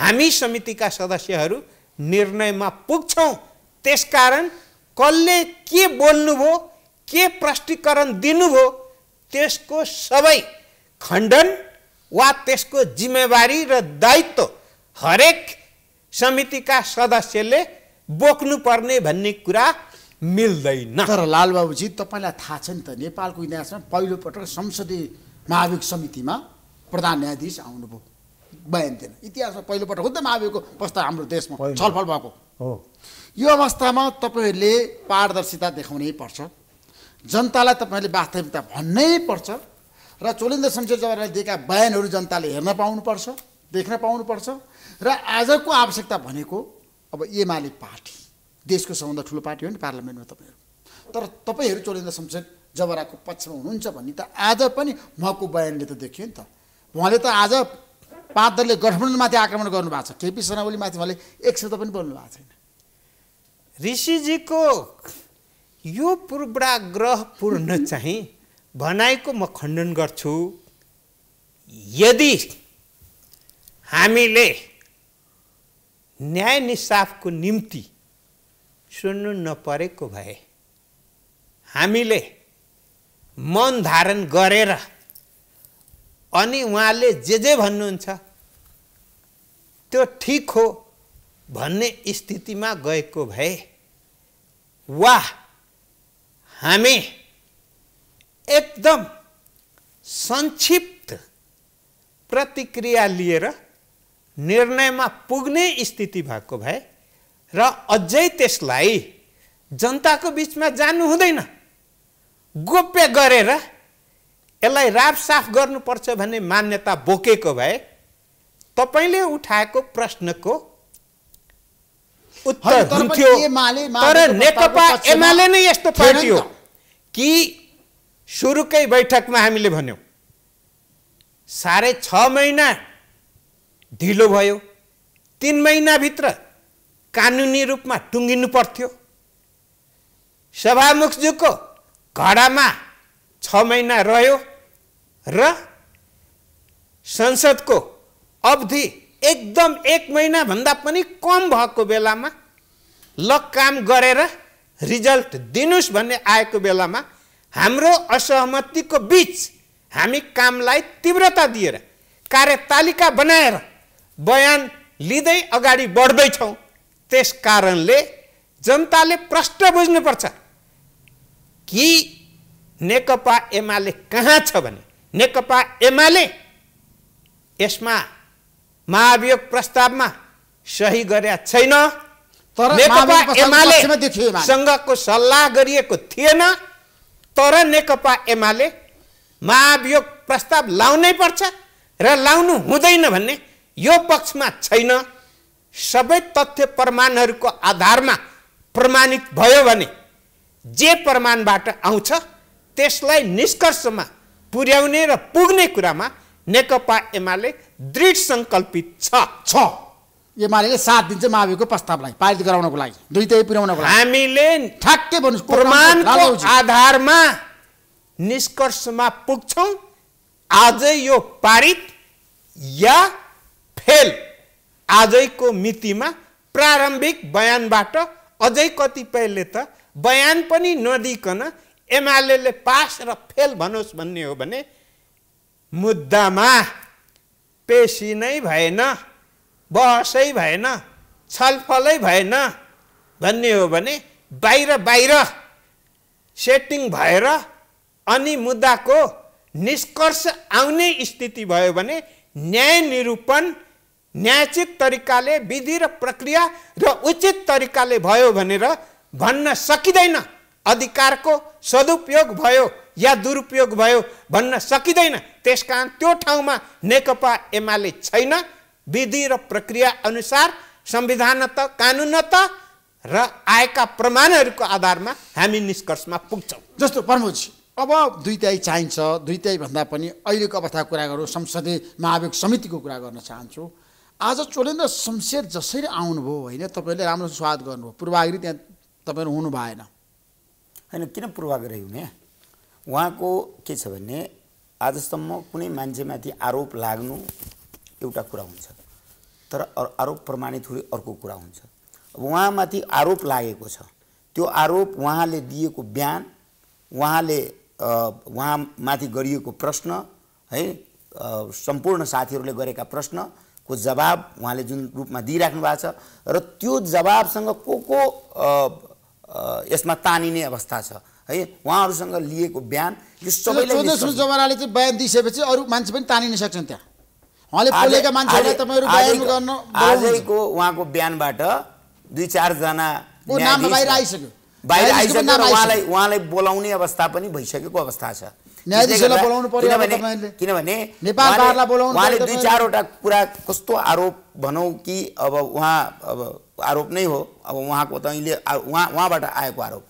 हामी समितिका सदस्यहरू निर्णयमा पुग्छौँ त्यसकारण कसले के बोल्नुभयो के प्रष्टीकरण दिनुभयो त्यसको सबै खण्डन वा त्यसको जिम्मेवारी र दायित्व हरेक समितिका सदस्यले बोक्नुपर्ने भन्ने कुरा मिल्दैन तर लालबाबुजी तपाईँलाई थाहा छ नि त नेपालको इतिहासमा पहिलोपटक संसदीय महाभियोग समितिमा प्रधान न्यायाधीश आउनुभयो भएन इतिहासमा पहिलोपटक हो त महाभियोगको प्रस्ताव हाम्रो देशमा छलफल भएको हो यो अवस्थामा तपाईँहरूले पारदर्शिता देखाउनै पर्छ जनतालाई तपाईँहरूले वास्तविकता भन्नै पर्छ र चोलिन्द्र शमशेर जवाहरलाई दिएका बयानहरू जनताले हेर्न पाउनुपर्छ देख्न पाउनुपर्छ र आजको आवश्यकता भनेको अब एमाले पार्टी देशको सबभन्दा ठुलो पार्टी हो नि पार्लियामेन्टमा तपाईँहरू तर तपाईँहरू चोलेन्द्र शमशेर जवराको पक्षमा हुनुहुन्छ भन्ने त आज पनि उहाँको बयानले त देखियो नि त उहाँले त आज पाँच दलले गठबन्धनमाथि आक्रमण गर्नुभएको छ केपी शर्माओलीमाथि उहाँले एक शब्द पनि बोल्नु भएको छैन ऋषिजीको यो पूर्ण चाहिँ भनाइको म खण्डन गर्छु यदि हामीले न्याय निसाफको निम्ति सुन्नु नपरेको भए हामीले मन धारण गरेर अनि उहाँले जे जे भन्नुहुन्छ त्यो ठिक हो भन्ने स्थितिमा गएको भए वा हामी एकदम संक्षिप्त प्रतिक्रिया लिएर निर्णयमा पुग्ने स्थिति भएको भए र अझै त्यसलाई जनताको बिचमा जानु हुँदैन गोप्य गरेर यसलाई रापसाफ गर्नुपर्छ भन्ने मान्यता बोकेको भए तपाईँले उठाएको प्रश्नको उत्तर हुन्थ्यो तर नेकपा एमाले नै यस्तो पार्टी हो कि सुरुकै बैठकमा हामीले भन्यौँ साढे छ महिना ढिलो भयो तिन महिनाभित्र कानुनी रूपमा टुङ्गिनु पर्थ्यो सभामुखज्यूको घडामा छ महिना रह्यो र संसदको अवधि एकदम एक महिनाभन्दा पनि कम भएको बेलामा ल काम गरेर रिजल्ट दिनुहोस् भन्ने आएको बेलामा हाम्रो असहमतिको बिच हामी कामलाई तीव्रता दिएर कार्यतालिका बनाएर बयान लिँदै अगाडि बढ्दैछौँ त्यस कारणले जनताले प्रष्ट बुझ्नुपर्छ कि नेकपा एमाले कहाँ छ भने नेकपा एमाले यसमा महाभियोग प्रस्तावमा सही गरेका छैन तर नेकपा एमालेसँगको सल्लाह गरिएको थिएन तर नेकपा एमाले महाभियोग प्रस्ताव लाउनै पर्छ र लाउनु हुँदैन भन्ने यो पक्षमा छैन सबै तथ्य प्रमाणहरूको आधारमा प्रमाणित भयो भने जे प्रमाणबाट आउँछ त्यसलाई निष्कर्षमा पुर्याउने र पुग्ने कुरामा नेकपा एमाले दृढ सङ्कल्पित छ छ एमाले साथ दिन्छ माविको प्रस्तावलाई पारित गराउनको लागि दुइटै पुर्याउनको लागि हामीले ठ्याक्कै भन्नु प्रमाणको आधारमा निष्कर्षमा पुग्छौँ आज यो पारित या फेल आजैको मितिमा प्रारम्भिक बयानबाट अझै कतिपयले त बयान पनि नदिकन एमाले पास र फेल भनोस् भन्ने हो भने मुद्दामा पेसी नै भएन बहसै भएन छलफलै भएन भन्ने हो भने बाहिर बाहिर सेटिङ भएर अनि मुद्दाको निष्कर्ष आउने स्थिति भयो भने न्याय निरूपण न्यायचित तरिकाले विधि र प्रक्रिया र उचित तरिकाले भयो भनेर भन्न सकिँदैन अधिकारको सदुपयोग भयो या दुरुपयोग भयो भन्न सकिँदैन त्यस कारण त्यो ठाउँमा नेकपा एमाले छैन विधि र प्रक्रिया अनुसार संविधान त कानुन त र आएका प्रमाणहरूको आधारमा हामी निष्कर्षमा पुग्छौँ जस्तो प्रमोदजी अब दुई त्याई चाहिन्छ दुई त्याई भन्दा पनि अहिलेको अवस्थाको कुरा गरौँ संसदीय महाभियोग समितिको कुरा गर्न चाहन्छु आज चोलेन्द्र शमशेर जसरी आउनुभयो होइन तपाईँले राम्रो स्वाद गर्नुभयो पूर्वाग्री त्यहाँ तपाईँहरू हुनु भएन होइन किन पूर्वाग्रही हुने उहाँको के छ भने आजसम्म कुनै मान्छेमाथि आरोप लाग्नु एउटा कुरा हुन्छ तर आरोप प्रमाणित हुने अर्को कुरा हुन्छ अब उहाँमाथि आरोप लागेको छ त्यो आरोप उहाँले दिएको बयान उहाँले उहाँमाथि गरिएको प्रश्न है सम्पूर्ण साथीहरूले गरेका प्रश्नको जवाब उहाँले जुन रूपमा दिइराख्नु भएको छ र त्यो जवाबसँग को को यसमा तानिने अवस्था छ है उहाँहरूसँग लिएको बयान यो सबैले जमानाले चाहिँ बयान दिइसकेपछि अरू मान्छे पनि तानिन सक्छन् त्यहाँ उहाँले बोलेका मान्छेहरूलाई तपाईँहरू बयान गर्न आजको उहाँको बयानबाट दुई चारजना बाहिर आइसक्यो बाहिर आइसकेर उहाँलाई उहाँलाई बोलाउने अवस्था पनि भइसकेको अवस्था छ किनभने उहाँले दुई चारवटा कुरा कस्तो आरोप भनौँ कि अब उहाँ अब आरोप नै हो अब उहाँको त अहिले उहाँ उहाँबाट आएको आरोप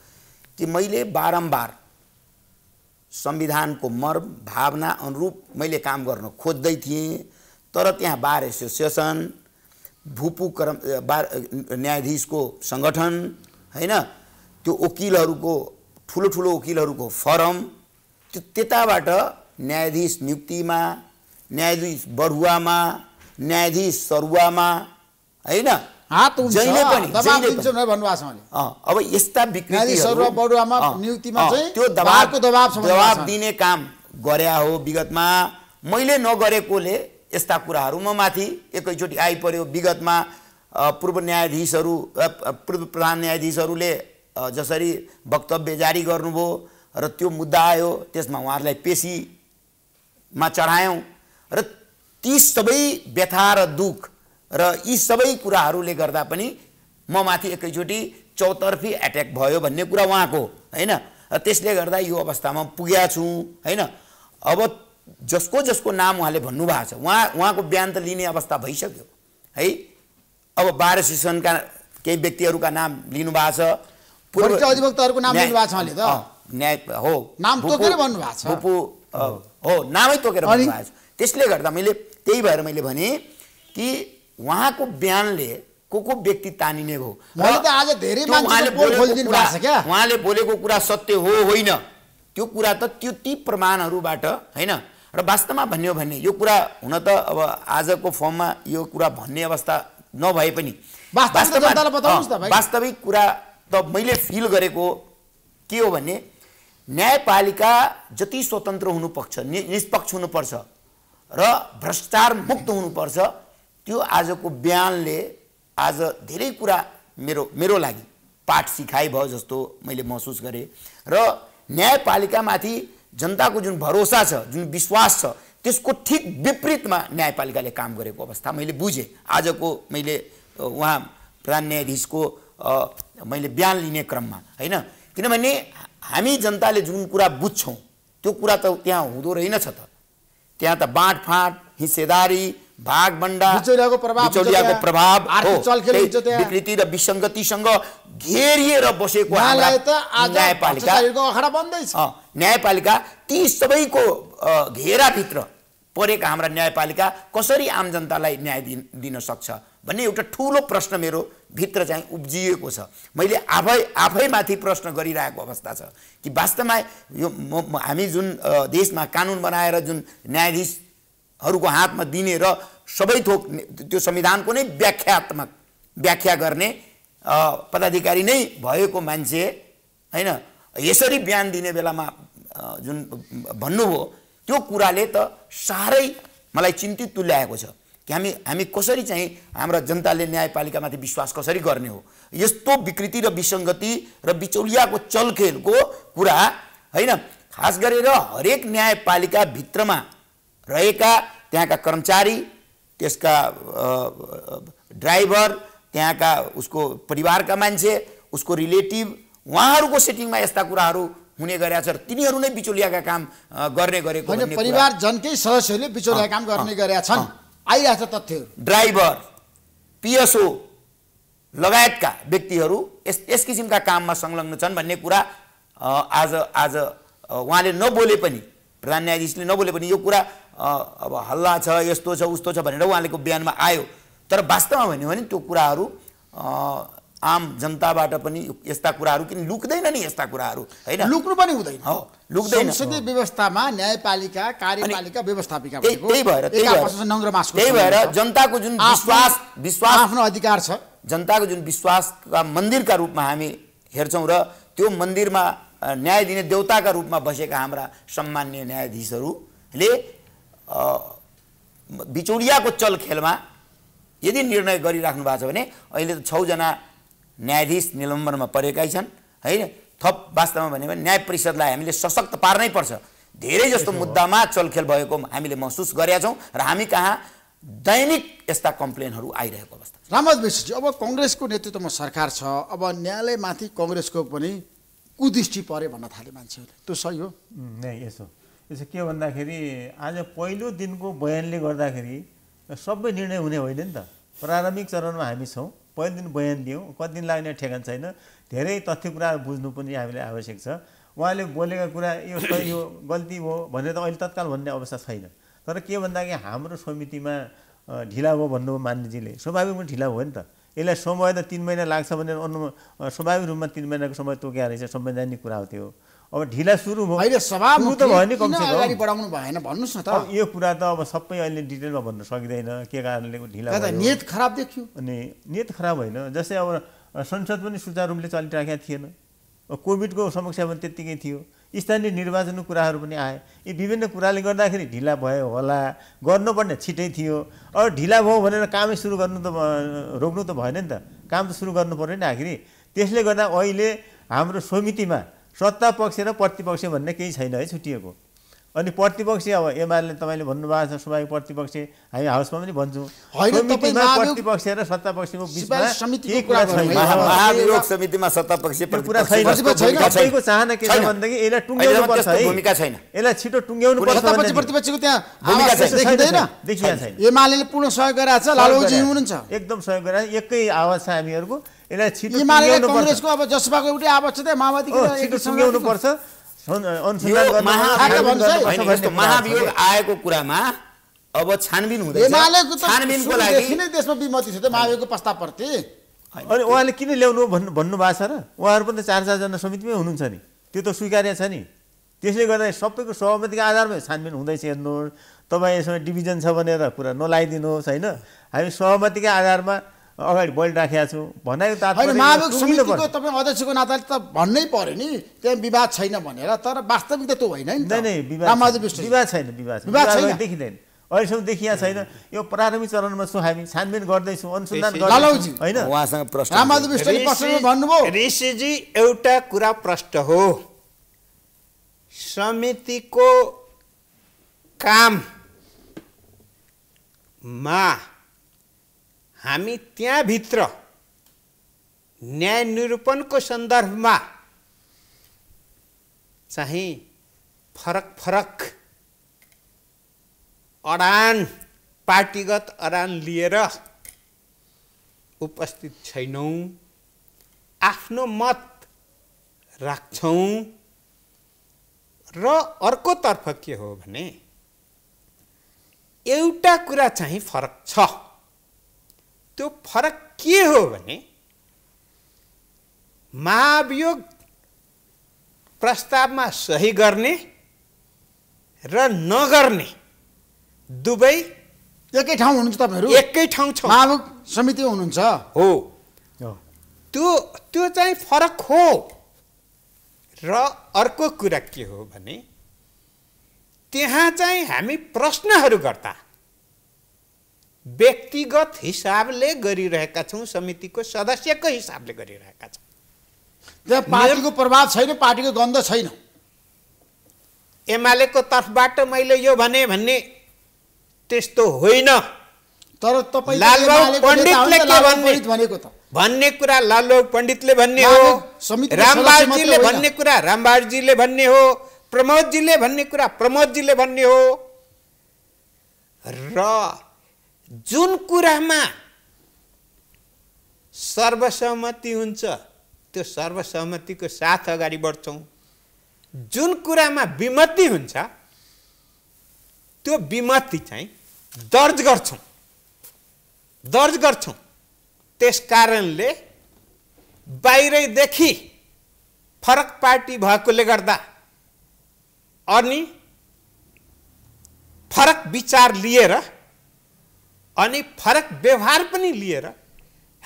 कि मैले बारम्बार संविधानको मर्म भावना अनुरूप मैले काम गर्न खोज्दै थिएँ तर त्यहाँ बार एसोसिएसन भूपू कर्म बार न्यायाधीशको सङ्गठन होइन त्यो वकिलहरूको ठुलो ठुलो वकिलहरूको फरम त्यो त्यताबाट न्यायाधीश नियुक्तिमा न्यायाधीश बढुवामा न्यायाधीश सरुवामा होइन हात जहिले पनि अब यस्ता बडुवामा नियुक्तिमा दबाबको दबाब दबाब काम गरे हो विगतमा मैले नगरेकोले यस्ता कुराहरू म माथि एकैचोटि आइपऱ्यो विगतमा पूर्व न्यायाधीशहरू पूर्व प्रधान न्यायाधीशहरूले जसरी वक्तव्य जारी गर्नुभयो र त्यो मुद्दा आयो त्यसमा उहाँहरूलाई पेसीमा चढायौँ र ती सबै व्यथा र दुःख र यी सबै कुराहरूले गर्दा पनि म माथि एकैचोटि चौतर्फी एट्याक भयो भन्ने कुरा उहाँको होइन त्यसले गर्दा यो अवस्थामा पुगेका छु होइन अब जसको जसको नाम उहाँले भन्नुभएको छ उहाँ उहाँको बयान त लिने अवस्था भइसक्यो है अब बाह्र सेसनका केही व्यक्तिहरूका नाम लिनुभएको छ पूर्व अधिवक्ताहरूको नाम लिनुभएको त न्याय हो नाम तोकेर भन्नुभएको छ हो नामै तोकेर भन्नुभएको छ त्यसले गर्दा मैले त्यही भएर मैले भने कि उहाँको बिहानले को को व्यक्ति तानिने भयो उहाँले बोलेको कुरा सत्य हो होइन त्यो कुरा त त्यो ती प्रमाणहरूबाट होइन र वास्तवमा भन्ने भने यो कुरा हुन त अब आजको फर्ममा यो कुरा भन्ने अवस्था नभए पनि वास्तविक कुरा त मैले फिल गरेको के हो भने न्यायपालिका जति स्वतन्त्र हुनुपर्छ निष्पक्ष हुनुपर्छ र भ्रष्टाचार मुक्त हुनुपर्छ त्यो आजको बिहानले आज धेरै कुरा मेरो मेरो लागि पाठ सिकाइ भयो जस्तो मैले महसुस गरेँ र न्यायपालिकामाथि जनताको जुन भरोसा छ जुन विश्वास छ त्यसको ठिक विपरीतमा न्यायपालिकाले काम गरेको अवस्था मैले बुझेँ आजको मैले उहाँ प्रधान न्यायाधीशको मैले बिहान लिने क्रममा होइन किनभने हामी जनताले जुन कुरा बुझ्छौँ त्यो कुरा त त्यहाँ हुँदो रहेनछ त त्यहाँ त बाँडफाँड हिस्सेदारी भागभन्डा बिचौलियाको प्रभाव विकृति र विसङ्गतिसँग घेरिएर बसेको न्यायपालिका न्यायपालिका ती सबैको घेराभित्र परेका हाम्रा न्यायपालिका कसरी आम जनतालाई न्याय दिन दिन सक्छ भन्ने एउटा ठुलो प्रश्न मेरो भित्र चाहिँ उब्जिएको छ मैले आफै आफैमाथि प्रश्न गरिरहेको अवस्था छ कि वास्तवमा यो हामी जुन देशमा कानुन बनाएर जुन न्यायाधीश हरूको हातमा दिने र सबै थोक त्यो संविधानको नै व्याख्यात्मक व्याख्या गर्ने पदाधिकारी नै भएको मान्छे होइन यसरी बिहान दिने बेलामा जुन भन्नुभयो त्यो कुराले त साह्रै मलाई चिन्तित तुल्याएको छ कि हामी हामी कसरी चाहिँ हाम्रा जनताले न्यायपालिकामाथि विश्वास कसरी गर्ने हो यस्तो विकृति र विसङ्गति र बिचौलियाको चलखेलको कुरा होइन खास गरेर हरेक न्यायपालिकाभित्रमा रहेका त्यहाँका कर्मचारी त्यसका ड्राइभर त्यहाँका उसको परिवारका मान्छे उसको रिलेटिभ उहाँहरूको सेटिङमा यस्ता कुराहरू हुने गरेका छ तिनीहरू नै बिचौलियाका काम गर्ने गरेको परिवार जनकै सदस्यहरूले बिचौलिया काम गर्ने गरेका छन् आइरहेको छ तथ्य ड्राइभर पिएसओ लगायतका व्यक्तिहरू यस यस किसिमका काममा संलग्न छन् भन्ने कुरा आज आज उहाँले नबोले पनि प्रधान न्यायाधीशले नबोले पनि यो कुरा अब हल्ला छ यस्तो छ उस्तो छ भनेर उहाँलेको बयानमा आयो तर वास्तवमा भन्यो भने त्यो कुराहरू आम जनताबाट पनि यस्ता कुराहरू किन लुक्दैन नि यस्ता कुराहरू होइन लुक्नु पनि हुँदैन हो लुक्दैन संसदीय व्यवस्थामा न्यायपालिका कार्यपालिका व्यवस्थापिका त्यही भएर त्यही भएर जनताको जुन विश्वास विश्वास आफ्नो अधिकार छ जनताको जुन विश्वासका मन्दिरका रूपमा हामी हेर्छौँ र त्यो मन्दिरमा न्याय दिने देउताका रूपमा बसेका हाम्रा सम्मान्य न्यायाधीशहरूले बिचौलियाको चल खेलमा यदि निर्णय गरिराख्नु भएको छ भने अहिले त छजना न्यायाधीश निलम्बनमा परेकै छन् होइन थप वास्तवमा भन्यो भने न्याय परिषदलाई हामीले सशक्त पार्नै पर्छ धेरै जस्तो मुद्दामा चलखेल भएको हामीले महसुस गरेका छौँ र हामी कहाँ दैनिक यस्ता कम्प्लेनहरू आइरहेको अवस्था रामज विश्वजी अब कङ्ग्रेसको नेतृत्वमा सरकार छ अब न्यायालयमाथि कङ्ग्रेसको पनि कुदृष्टि परे भन्न थाले मान्छेहरूले त्यो सही हो यसो त्यो के भन्दाखेरि आज पहिलो दिनको बयानले गर्दाखेरि सबै निर्णय हुने होइन नि त प्रारम्भिक चरणमा हामी छौँ पहिलो दिन बयान दियौँ कति दिन लाग्ने ठेगान छैन धेरै तथ्य कुराहरू बुझ्नु पनि हामीलाई आवश्यक छ उहाँले बोलेका कुरा यो यो गल्ती हो भनेर त अहिले तत्काल भन्ने अवस्था छैन तर के भन्दाखेरि हाम्रो समितिमा ढिला भयो भन्नुभयो मान्यजीले स्वाभाविक पनि ढिला भयो नि त यसलाई समय त तिन महिना लाग्छ भनेर अनु स्वाभाविक रूपमा तिन महिनाको समय तोक्या रहेछ संवैधानिक कुरा हो त्यो अब ढिला सुरु भयो अहिले त भयो नि कम अगाडि बढाउनु भएन भन्नुहोस् न त यो कुरा त अब सबै अहिले डिटेलमा भन्न सकिँदैन के कारणले ढिला नियत खराब देखियो अनि नेत खराब होइन जस्तै अब संसद पनि सुचारू रूपले चलिरहेका थिएन कोभिडको समस्या पनि त्यत्तिकै थियो स्थानीय निर्वाचनको कुराहरू पनि आए यी विभिन्न कुराले गर्दाखेरि ढिला भयो होला गर्नुपर्ने छिटै थियो अब ढिला भयो भनेर कामै सुरु गर्नु त रोक्नु त भएन नि त काम त सुरु गर्नु पऱ्यो नि आखिरी त्यसले गर्दा अहिले हाम्रो समितिमा सत्ता पक्ष र प्रतिपक्ष भन्ने केही छैन है छुट्टिएको अनि प्रतिपक्ष अब एमआरले तपाईँले भन्नुभएको छ सुभाग प्रतिपक्ष हामी हाउसमा पनि भन्छौँ प्रतिपक्ष र सत्ता पक्षको छिटो पर्छ पूर्ण सहयोग एकदम सहयोग गराएको एकै आवाज छ हामीहरूको यसलाई छिटो कङ्ग्रेसको अब जसपाको एउटै आवश्यक माओवादी सुङ्ग्याउनु पर्छ महाभियोग आएको कुरामा अब छानबिन हुँदैछ छानबिनको लागि नै देशमा विमति थियो त महाभियोगको प्रस्तावप्रति अनि उहाँले किन ल्याउनु भन्नु भन्नुभएको छ र उहाँहरू पनि त चार चारजना समितिमै हुनुहुन्छ नि त्यो त स्वीकार्य छ नि त्यसले गर्दा सबैको सहमतिको आधारमा छानबिन हुँदैछ हेर्नुहोस् तपाईँ यसमा डिभिजन छ भनेर कुरा नलाइदिनुहोस् होइन हामी सहमतिकै आधारमा अगाडि बोलिराखेका छौँ भनेको होइन महाभियोग समितिको तपाईँ अध्यक्षको नाताले त भन्नै पऱ्यो नि त्यहाँ विवाद छैन भनेर तर वास्तविकता त होइन नि नै विवाद विवाद छैन विवाद विवाद छैन देखिँदैन अहिलेसम्म देखिया छैन यो प्रारम्भिक चरणमा छौँ हामी छानबिन गर्दैछौँ अनुसन्धान होइन उहाँसँग प्रश्न भन्नुभयो ऋषिजी एउटा कुरा प्रश्न हो समितिको काममा हामी त्यहाँभित्र न्याय निरूपणको सन्दर्भमा चाहिँ फरक फरक अडान पार्टीगत अडान लिएर उपस्थित छैनौँ आफ्नो मत राख्छौँ र अर्कोतर्फ के हो भने एउटा कुरा चाहिँ फरक छ त्यो फरक के हो भने महाभियोग प्रस्तावमा सही गर्ने र नगर्ने दुवै एकै ठाउँ हुनुहुन्छ तपाईँहरू एकै ठाउँ छ महाभियोग समिति हुनुहुन्छ हो त्यो त्यो चाहिँ फरक हो र अर्को कुरा के हो भने त्यहाँ चाहिँ हामी प्रश्नहरू गर्दा व्यक्तिगत हिसाबले गरिरहेका छौँ समितिको सदस्यको हिसाबले गरिरहेका छौँ त्यहाँ पार्टीको प्रभाव छैन पार्टीको गन्ध छैन एमालेको तर्फबाट मैले यो भने भन्ने त्यस्तो होइन तर तपाईँ पण्डितले के भनेको त भन्ने कुरा लालबाबु पण्डितले भन्ने हो रामबाजीले भन्ने कुरा रामबाजीले भन्ने हो प्रमोदजीले भन्ने कुरा प्रमोदजीले भन्ने हो र जुन कुरामा सर्वसहमति हुन्छ त्यो सर्वसहमतिको साथ अगाडि बढ्छौँ जुन कुरामा विमति हुन्छ त्यो विमति चाहिँ दर्ज गर्छौँ दर्ज गर्छौँ त्यस कारणले बाहिरैदेखि फरक पार्टी भएकोले गर्दा अनि फरक विचार लिएर अनि फरक व्यवहार पनि लिएर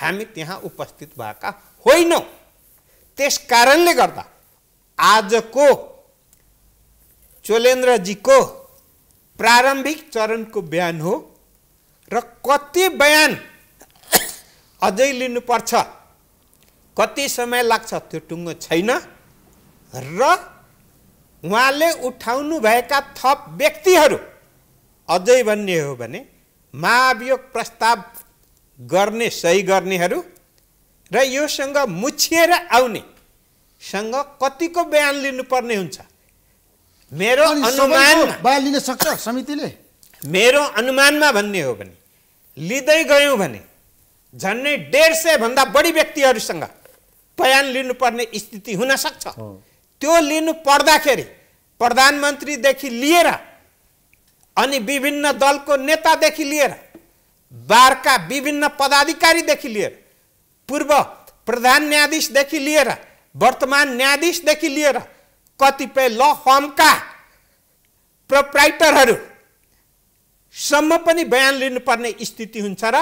हामी त्यहाँ उपस्थित भएका होइनौँ त्यस कारणले गर्दा आजको चोलेन्द्रजीको प्रारम्भिक चरणको बयान हो र कति बयान [coughs] अझै लिनुपर्छ कति समय लाग्छ त्यो टुङ्गो छैन र उहाँले उठाउनुभएका थप व्यक्तिहरू अझै भन्ने हो भने महाभियोग प्रस्ताव गर्ने सही गर्नेहरू र योसँग मुछिएर आउनेसँग कतिको बयान लिनुपर्ने हुन्छ मेरो अनुमान बयान लिन सक्छ समितिले मेरो अनुमानमा भन्ने हो भने लिँदै गयौँ भने झन्डै डेढ भन्दा बढी व्यक्तिहरूसँग बयान लिनुपर्ने स्थिति हुनसक्छ त्यो लिनु पर्दाखेरि प्रधानमन्त्रीदेखि लिएर अनि विभिन्न दलको नेतादेखि लिएर बारका विभिन्न पदाधिकारीदेखि लिएर पूर्व प्रधान न्यायाधीशदेखि लिएर वर्तमान न्यायाधीशदेखि लिएर कतिपय ल फर्मका प्रोप्राइटरहरूसम्म पनि बयान लिनुपर्ने स्थिति हुन्छ र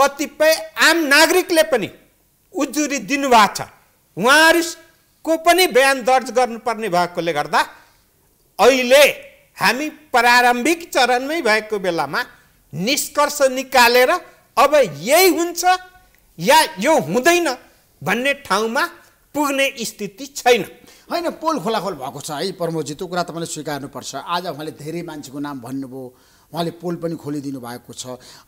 कतिपय आम नागरिकले पनि उजुरी दिनुभएको छ उहाँहरूको पनि बयान दर्ज गर्नुपर्ने भएकोले गर्दा अहिले हामी प्रारम्भिक चरणमै भएको बेलामा निष्कर्ष निकालेर अब यही हुन्छ या यो हुँदैन भन्ने ठाउँमा पुग्ने स्थिति छैन होइन पोल खोलाखोल भएको छ है प्रमोदजी त्यो कुरा तपाईँले स्वीकार्नुपर्छ आज उहाँले धेरै मान्छेको नाम भन्नुभयो उहाँले पोल पनि खोलिदिनु भएको छ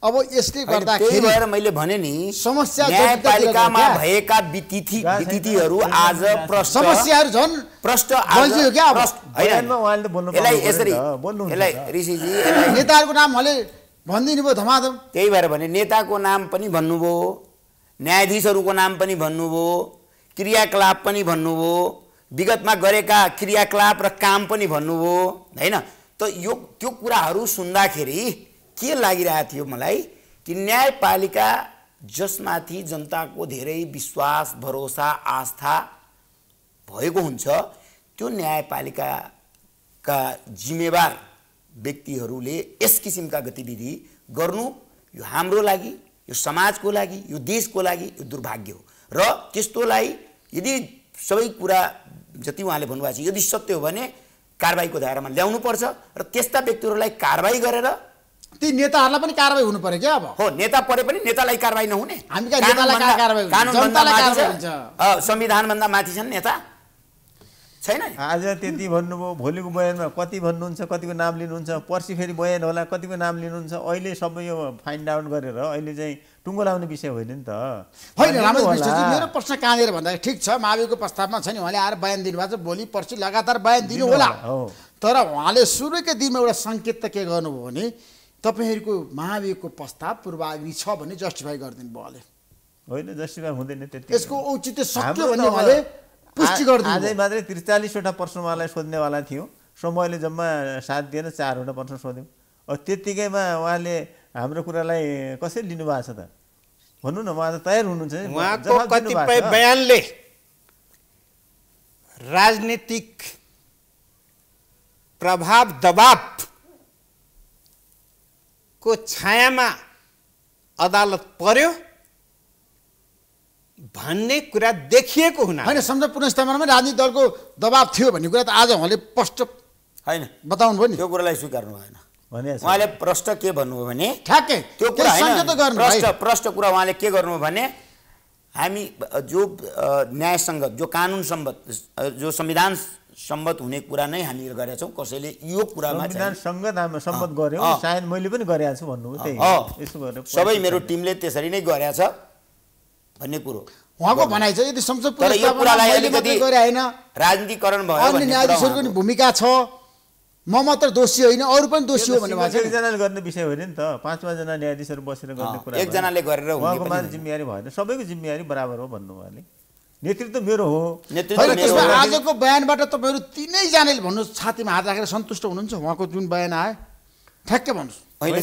अब यसले गर्दाखेरि भएर मैले भने नि समस्या न्यायपालिकामा भएका वितिथि वितिथिहरू आज समस्याहरू झन् प्रष्ट नेताहरूको नाम मैले भनिदिनु भयो धमाधम त्यही भएर भने नेताको नाम पनि भन्नुभयो न्यायाधीशहरूको नाम पनि भन्नुभयो क्रियाकलाप पनि भन्नुभयो विगतमा गरेका क्रियाकलाप र काम पनि भन्नुभयो होइन त यो त्यो कुराहरू सुन्दाखेरि के लागिरहेको थियो मलाई कि न्यायपालिका जसमाथि जनताको धेरै विश्वास भरोसा आस्था भएको हुन्छ त्यो न्यायपालिकाका जिम्मेवार व्यक्तिहरूले यस किसिमका गतिविधि गर्नु यो हाम्रो लागि यो समाजको लागि यो देशको लागि यो दुर्भाग्य हो र त्यस्तोलाई यदि सबै कुरा जति उहाँले भन्नुभएको छ यदि सत्य हो भने कारवाहीको दायरामा ल्याउनु पर्छ र त्यस्ता व्यक्तिहरूलाई कारवाही गरेर ती नेताहरूलाई पनि कारवाही हुनु पर्यो क्या अब हो नेता परे पनि नेतालाई कारवाही नहुने हामी संविधानभन्दा माथि छन् नेता छैन आज त्यति भन्नुभयो भोलिको बयानमा कति भन्नुहुन्छ कतिको नाम लिनुहुन्छ पर्सि फेरि बयान होला कतिको नाम लिनुहुन्छ अहिले सबै यो फाइन्ड आउट गरेर अहिले चाहिँ टुङ्गो लाउने विषय होइन नि त होइन मेरो प्रश्न कहाँनिर भन्दाखेरि ठिक छ माविको प्रस्तावमा छ नि उहाँले आएर बयान दिनुभएको छ भोलि पर्सि लगातार बयान दिनु होला तर उहाँले सुरुकै दिनमा एउटा सङ्केत त के गर्नुभयो भने तपाईँहरूको महाभियोगको प्रस्ताव पूर्वाग्नि छ भने जस्टिफाई गरिदिनु भयो अहिले होइन जस्टिफाई हुँदैन त्यति यसको औचित्य सक्यो भने उहाँले पुष्टि गरिदिनु आजै मात्रै त्रिचालिसवटा प्रश्न उहाँलाई सोध्नेवाला थियो सो मैले जम्मा साथ दिएन चारवटा प्रश्न सोध्यौँ अब त्यत्तिकैमा उहाँले हाम्रो कुरालाई कसरी लिनुभएको छ त भन्नु न उहाँ त तयार हुनुहुन्छ कतिपय बयानले राजनीतिक प्रभाव को छायामा अदालत पर्यो भन्ने कुरा देखिएको हुना होइन संसद पुनस्थापनामा राजनीतिक दलको दबाब थियो भन्ने कुरा त आज उहाँले प्रष्ट होइन बताउनु भयो नि त्यो कुरालाई स्वीकार्नु भएन उहाँले प्रष्ट के भन्नुभयो भने ठ्याक्कै त्यो कुरा प्रष्ट प्रष्ट कुरा उहाँले के गर्नुभयो भने हामी जो न्यायसङ्ग जो कानुन सम्बद्ध जो संविधान सम्बद्ध हुने कुरा नै हामीले गरेका छौँ कसैले यो कुरामा सायद मैले पनि सबै मेरो टिमले त्यसरी नै गरेका छ भन्ने कुरो उहाँको भनाइ छ यदि राजनीतिकरण भयो न्यायाधीशहरूको पनि भूमिका छ म मात्र दोषी होइन अरू पनि दोषी हो एकजनाले गर्ने विषय होइन नि त पाँच पाँचजना न्यायाधीशहरू बसेर गर्ने कुरा एकजनाले गरेर उहाँको मात्र जिम्मेवारी भएन सबैको जिम्मेवारी बराबर हो भन्नु उहाँले नेतृत्व मेरो हो नेतृत्व आजको बयानबाट तपाईँहरू तिनैजनाले भन्नुहोस् छातीमा हात राखेर सन्तुष्ट हुनुहुन्छ उहाँको जुन बयान आयो ठ्याक्कै भन्नुहोस् नै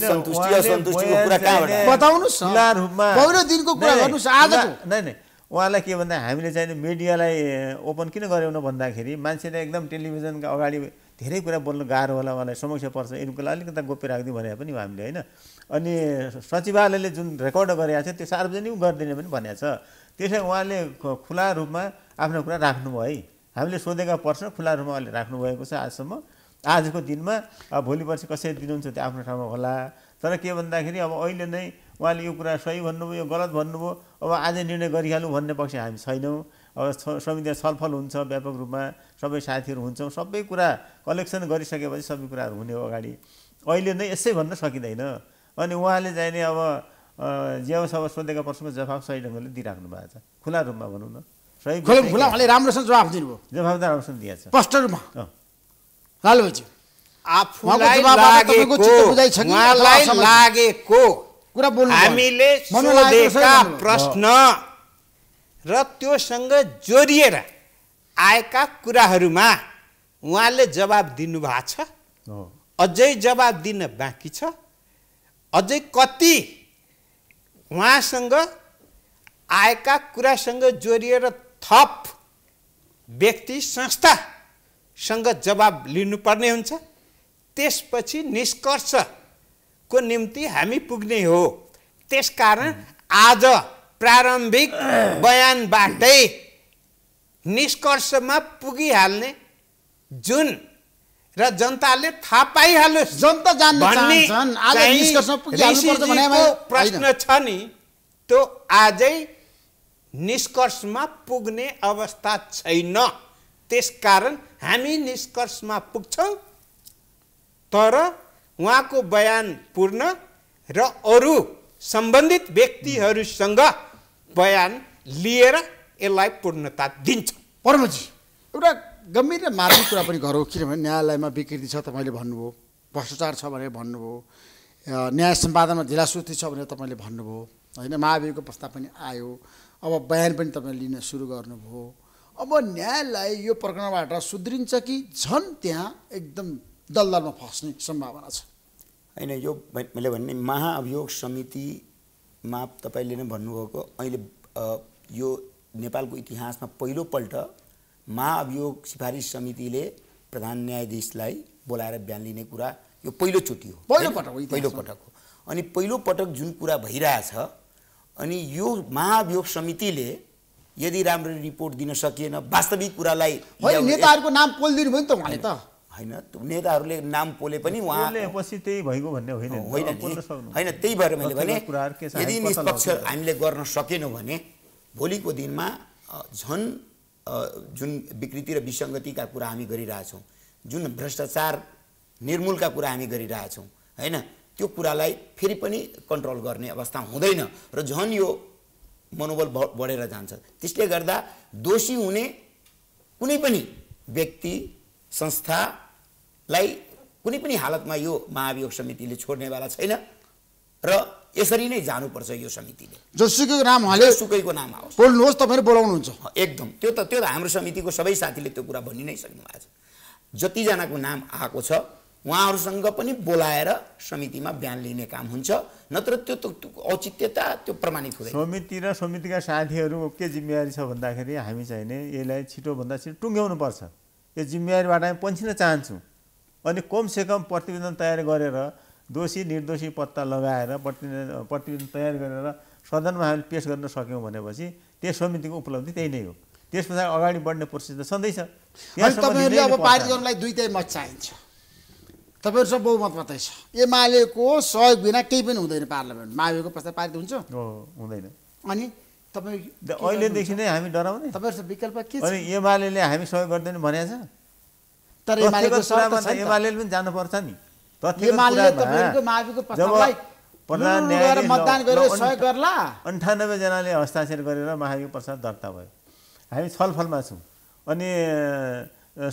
नै उहाँलाई के भन्दा हामीले चाहिँ मिडियालाई ओपन किन गऱ्यौँ भन्दाखेरि मान्छेले एकदम टेलिभिजनका अगाडि धेरै कुरा बोल्नु गाह्रो होला उहाँलाई समस्या पर्छ यिनको लागि अलिकति गोप्य राखिदिउँ भने पनि हामीले होइन अनि सचिवालयले जुन रेकर्ड गरेका छ त्यो सार्वजनिक गरिदिने पनि भनेको छ त्यसै उहाँले खुला रूपमा आफ्नो कुरा राख्नुभयो है हामीले सोधेका प्रश्न खुला रूपमा उहाँले राख्नुभएको छ आजसम्म आजको दिनमा अब भोलि पर्सि कसरी दिनुहुन्छ त्यो आफ्नो ठाउँमा होला तर के भन्दाखेरि अब अहिले नै उहाँले यो कुरा सही भन्नुभयो यो गलत भन्नुभयो अब आज निर्णय गरिहालौँ भन्ने पक्ष हामी छैनौँ अब समिति छलफल हुन्छ व्यापक रूपमा सबै साथीहरू हुन्छौँ सबै कुरा कलेक्सन गरिसकेपछि सबै कुराहरू हुने हो अगाडि अहिले नै यसै भन्न सकिँदैन अनि उहाँले चाहिने अब अब सोधेका प्रश्नमा जवाफ सही ढङ्गले दिइराख्नु भएको छ खुला रूपमा भनौँ न सही खुला राम्रोसँग जवाफ दिनुभयो जवाफ राम्रोसँग दिएछ स्पष्ट रूपमा हामीले सोधेका प्रश्न र त्योसँग जोडिएर आएका कुराहरूमा उहाँले जवाब दिनुभएको छ अझै जवाब दिन बाँकी छ अझै कति उहाँसँग आएका कुरासँग जोडिएर थप व्यक्ति संस्था सँग जवाब लिनुपर्ने हुन्छ त्यसपछि निष्कर्षको निम्ति हामी पुग्ने हो त्यसकारण आज प्रारम्भिक बयानबाटै निष्कर्षमा पुगिहाल्ने जुन र जनताले थाहा पाइहालोस् जनता प्रश्न छ नि त्यो आजै निष्कर्षमा पुग्ने अवस्था छैन त्यसकारण हामी निष्कर्षमा पुग्छौँ तर उहाँको बयान पूर्ण र अरू सम्बन्धित व्यक्तिहरूसँग बयान लिएर यसलाई पूर्णता दिन्छ परमजी एउटा गम्भीर र मार्मिक कुरा पनि गरौँ किनभने न्यायालयमा विकृति छ तपाईँले भन्नुभयो भ्रष्टाचार छ भनेर भन्नुभयो न्याय सम्पादनमा ढिलासुती छ भनेर तपाईँले भन्नुभयो होइन महाभियोगको प्रस्ताव पनि आयो अब बयान पनि तपाईँले लिन सुरु गर्नुभयो अब न्यायालय यो प्रकरणबाट सुध्रिन्छ कि झन् त्यहाँ एकदम दलदलमा फस्ने सम्भावना छ होइन यो मैले भन्ने महाअभियोग समितिमा तपाईँले नै भन्नुभएको अहिले यो नेपालको इतिहासमा पहिलोपल्ट महाअभियोग सिफारिस समितिले प्रधान न्यायाधीशलाई बोलाएर बिहान लिने कुरा यो पहिलोचोटि हो पहिलोपटक पहिलोपटक हो अनि पहिलोपटक जुन कुरा भइरहेछ अनि यो महाअभियोग समितिले यदि राम्ररी रिपोर्ट दिन सकिएन वास्तविक कुरालाई नेताहरूको नाम पोलिदिनु भयो नि त उहाँले त होइन नेताहरूले नाम पोले पनि उहाँ त्यही भन्ने होइन होइन त्यही भएर मैले भने यदि निष्पक्ष हामीले गर्न सकेनौँ भने भोलिको दिनमा झन् जुन विकृति र विसङ्गतिका कुरा हामी गरिरहेछौँ जुन भ्रष्टाचार निर्मूलका कुरा हामी गरिरहेछौँ होइन त्यो कुरालाई फेरि पनि कन्ट्रोल गर्ने अवस्था हुँदैन र झन् यो मनोबल बढेर जान्छ त्यसले गर्दा दोषी हुने कुनै पनि व्यक्ति संस्थालाई कुनै पनि हालतमा यो महाभियोग समितिले छोड्नेवाला छैन र यसरी नै जानुपर्छ यो समितिले जोसुकैको नाम हाल्यो सुकैको नाम आओस् बोल्नुहोस् तपाईँहरू बोलाउनुहुन्छ एकदम त्यो त त्यो त हाम्रो समितिको सबै साथीले त्यो कुरा भनि नै सक्नु भएको छ जतिजनाको नाम आएको छ उहाँहरूसँग पनि बोलाएर समितिमा बिहान लिने काम हुन्छ नत्र त्यो औचित्यता त्यो प्रमाणित हुँदैन समिति र समितिका साथीहरू के जिम्मेवारी छ भन्दाखेरि हामी चाहिँ नै यसलाई छिटोभन्दा छिटो पर्छ यो जिम्मेवारीबाट हामी पन्छिन चाहन्छौँ अनि कमसेकम प्रतिवेदन तयार गरेर दोषी निर्दोषी पत्ता लगाएर प्रतिवेदन प्रतिवेदन तयार गरेर सदनमा हामीले पेस गर्न सक्यौँ भनेपछि त्यो समितिको उपलब्धि त्यही नै हो त्यस पछाडि अगाडि बढ्ने प्रोसेस त सधैँ छ तपाईँहरूले अब पारित गर्नलाई दुइटै मत चाहिन्छ तपाईँहरू सब बहुमत मात्रै छ एमालेको सहयोग बिना केही पनि हुँदैन पार्लियामेन्ट माओको प्रस्ताव पारित हुन्छ हुँदैन अनि तपाईँ अहिलेदेखि नै हामी डराउने तपाईँहरू विकल्प के छ एमाले हामी सहयोग गर्दैन भनेको छ तर एमाले पनि जानुपर्छ नि अन्ठानब्बेजनाले हस्ताक्षर गरेर महाभियोग प्रसाद दर्ता भयो हामी छलफलमा छौँ अनि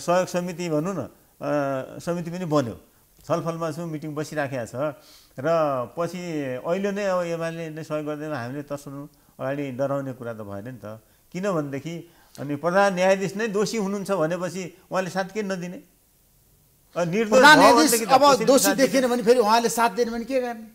सहयोग समिति भनौँ न समिति पनि बन्यो छलफलमा छौँ मिटिङ बसिराखेको छ र पछि अहिले नै अब एमाले नै सहयोग गर्दैन हामीले तर्साउनु अगाडि डराउने कुरा त भएन नि त किनभनेदेखि अनि प्रधान न्यायाधीश नै दोषी हुनुहुन्छ भनेपछि उहाँले साथ के नदिने अब दोषी देखिएन भने फेरि उहाँले साथ दिएन भने के गर्ने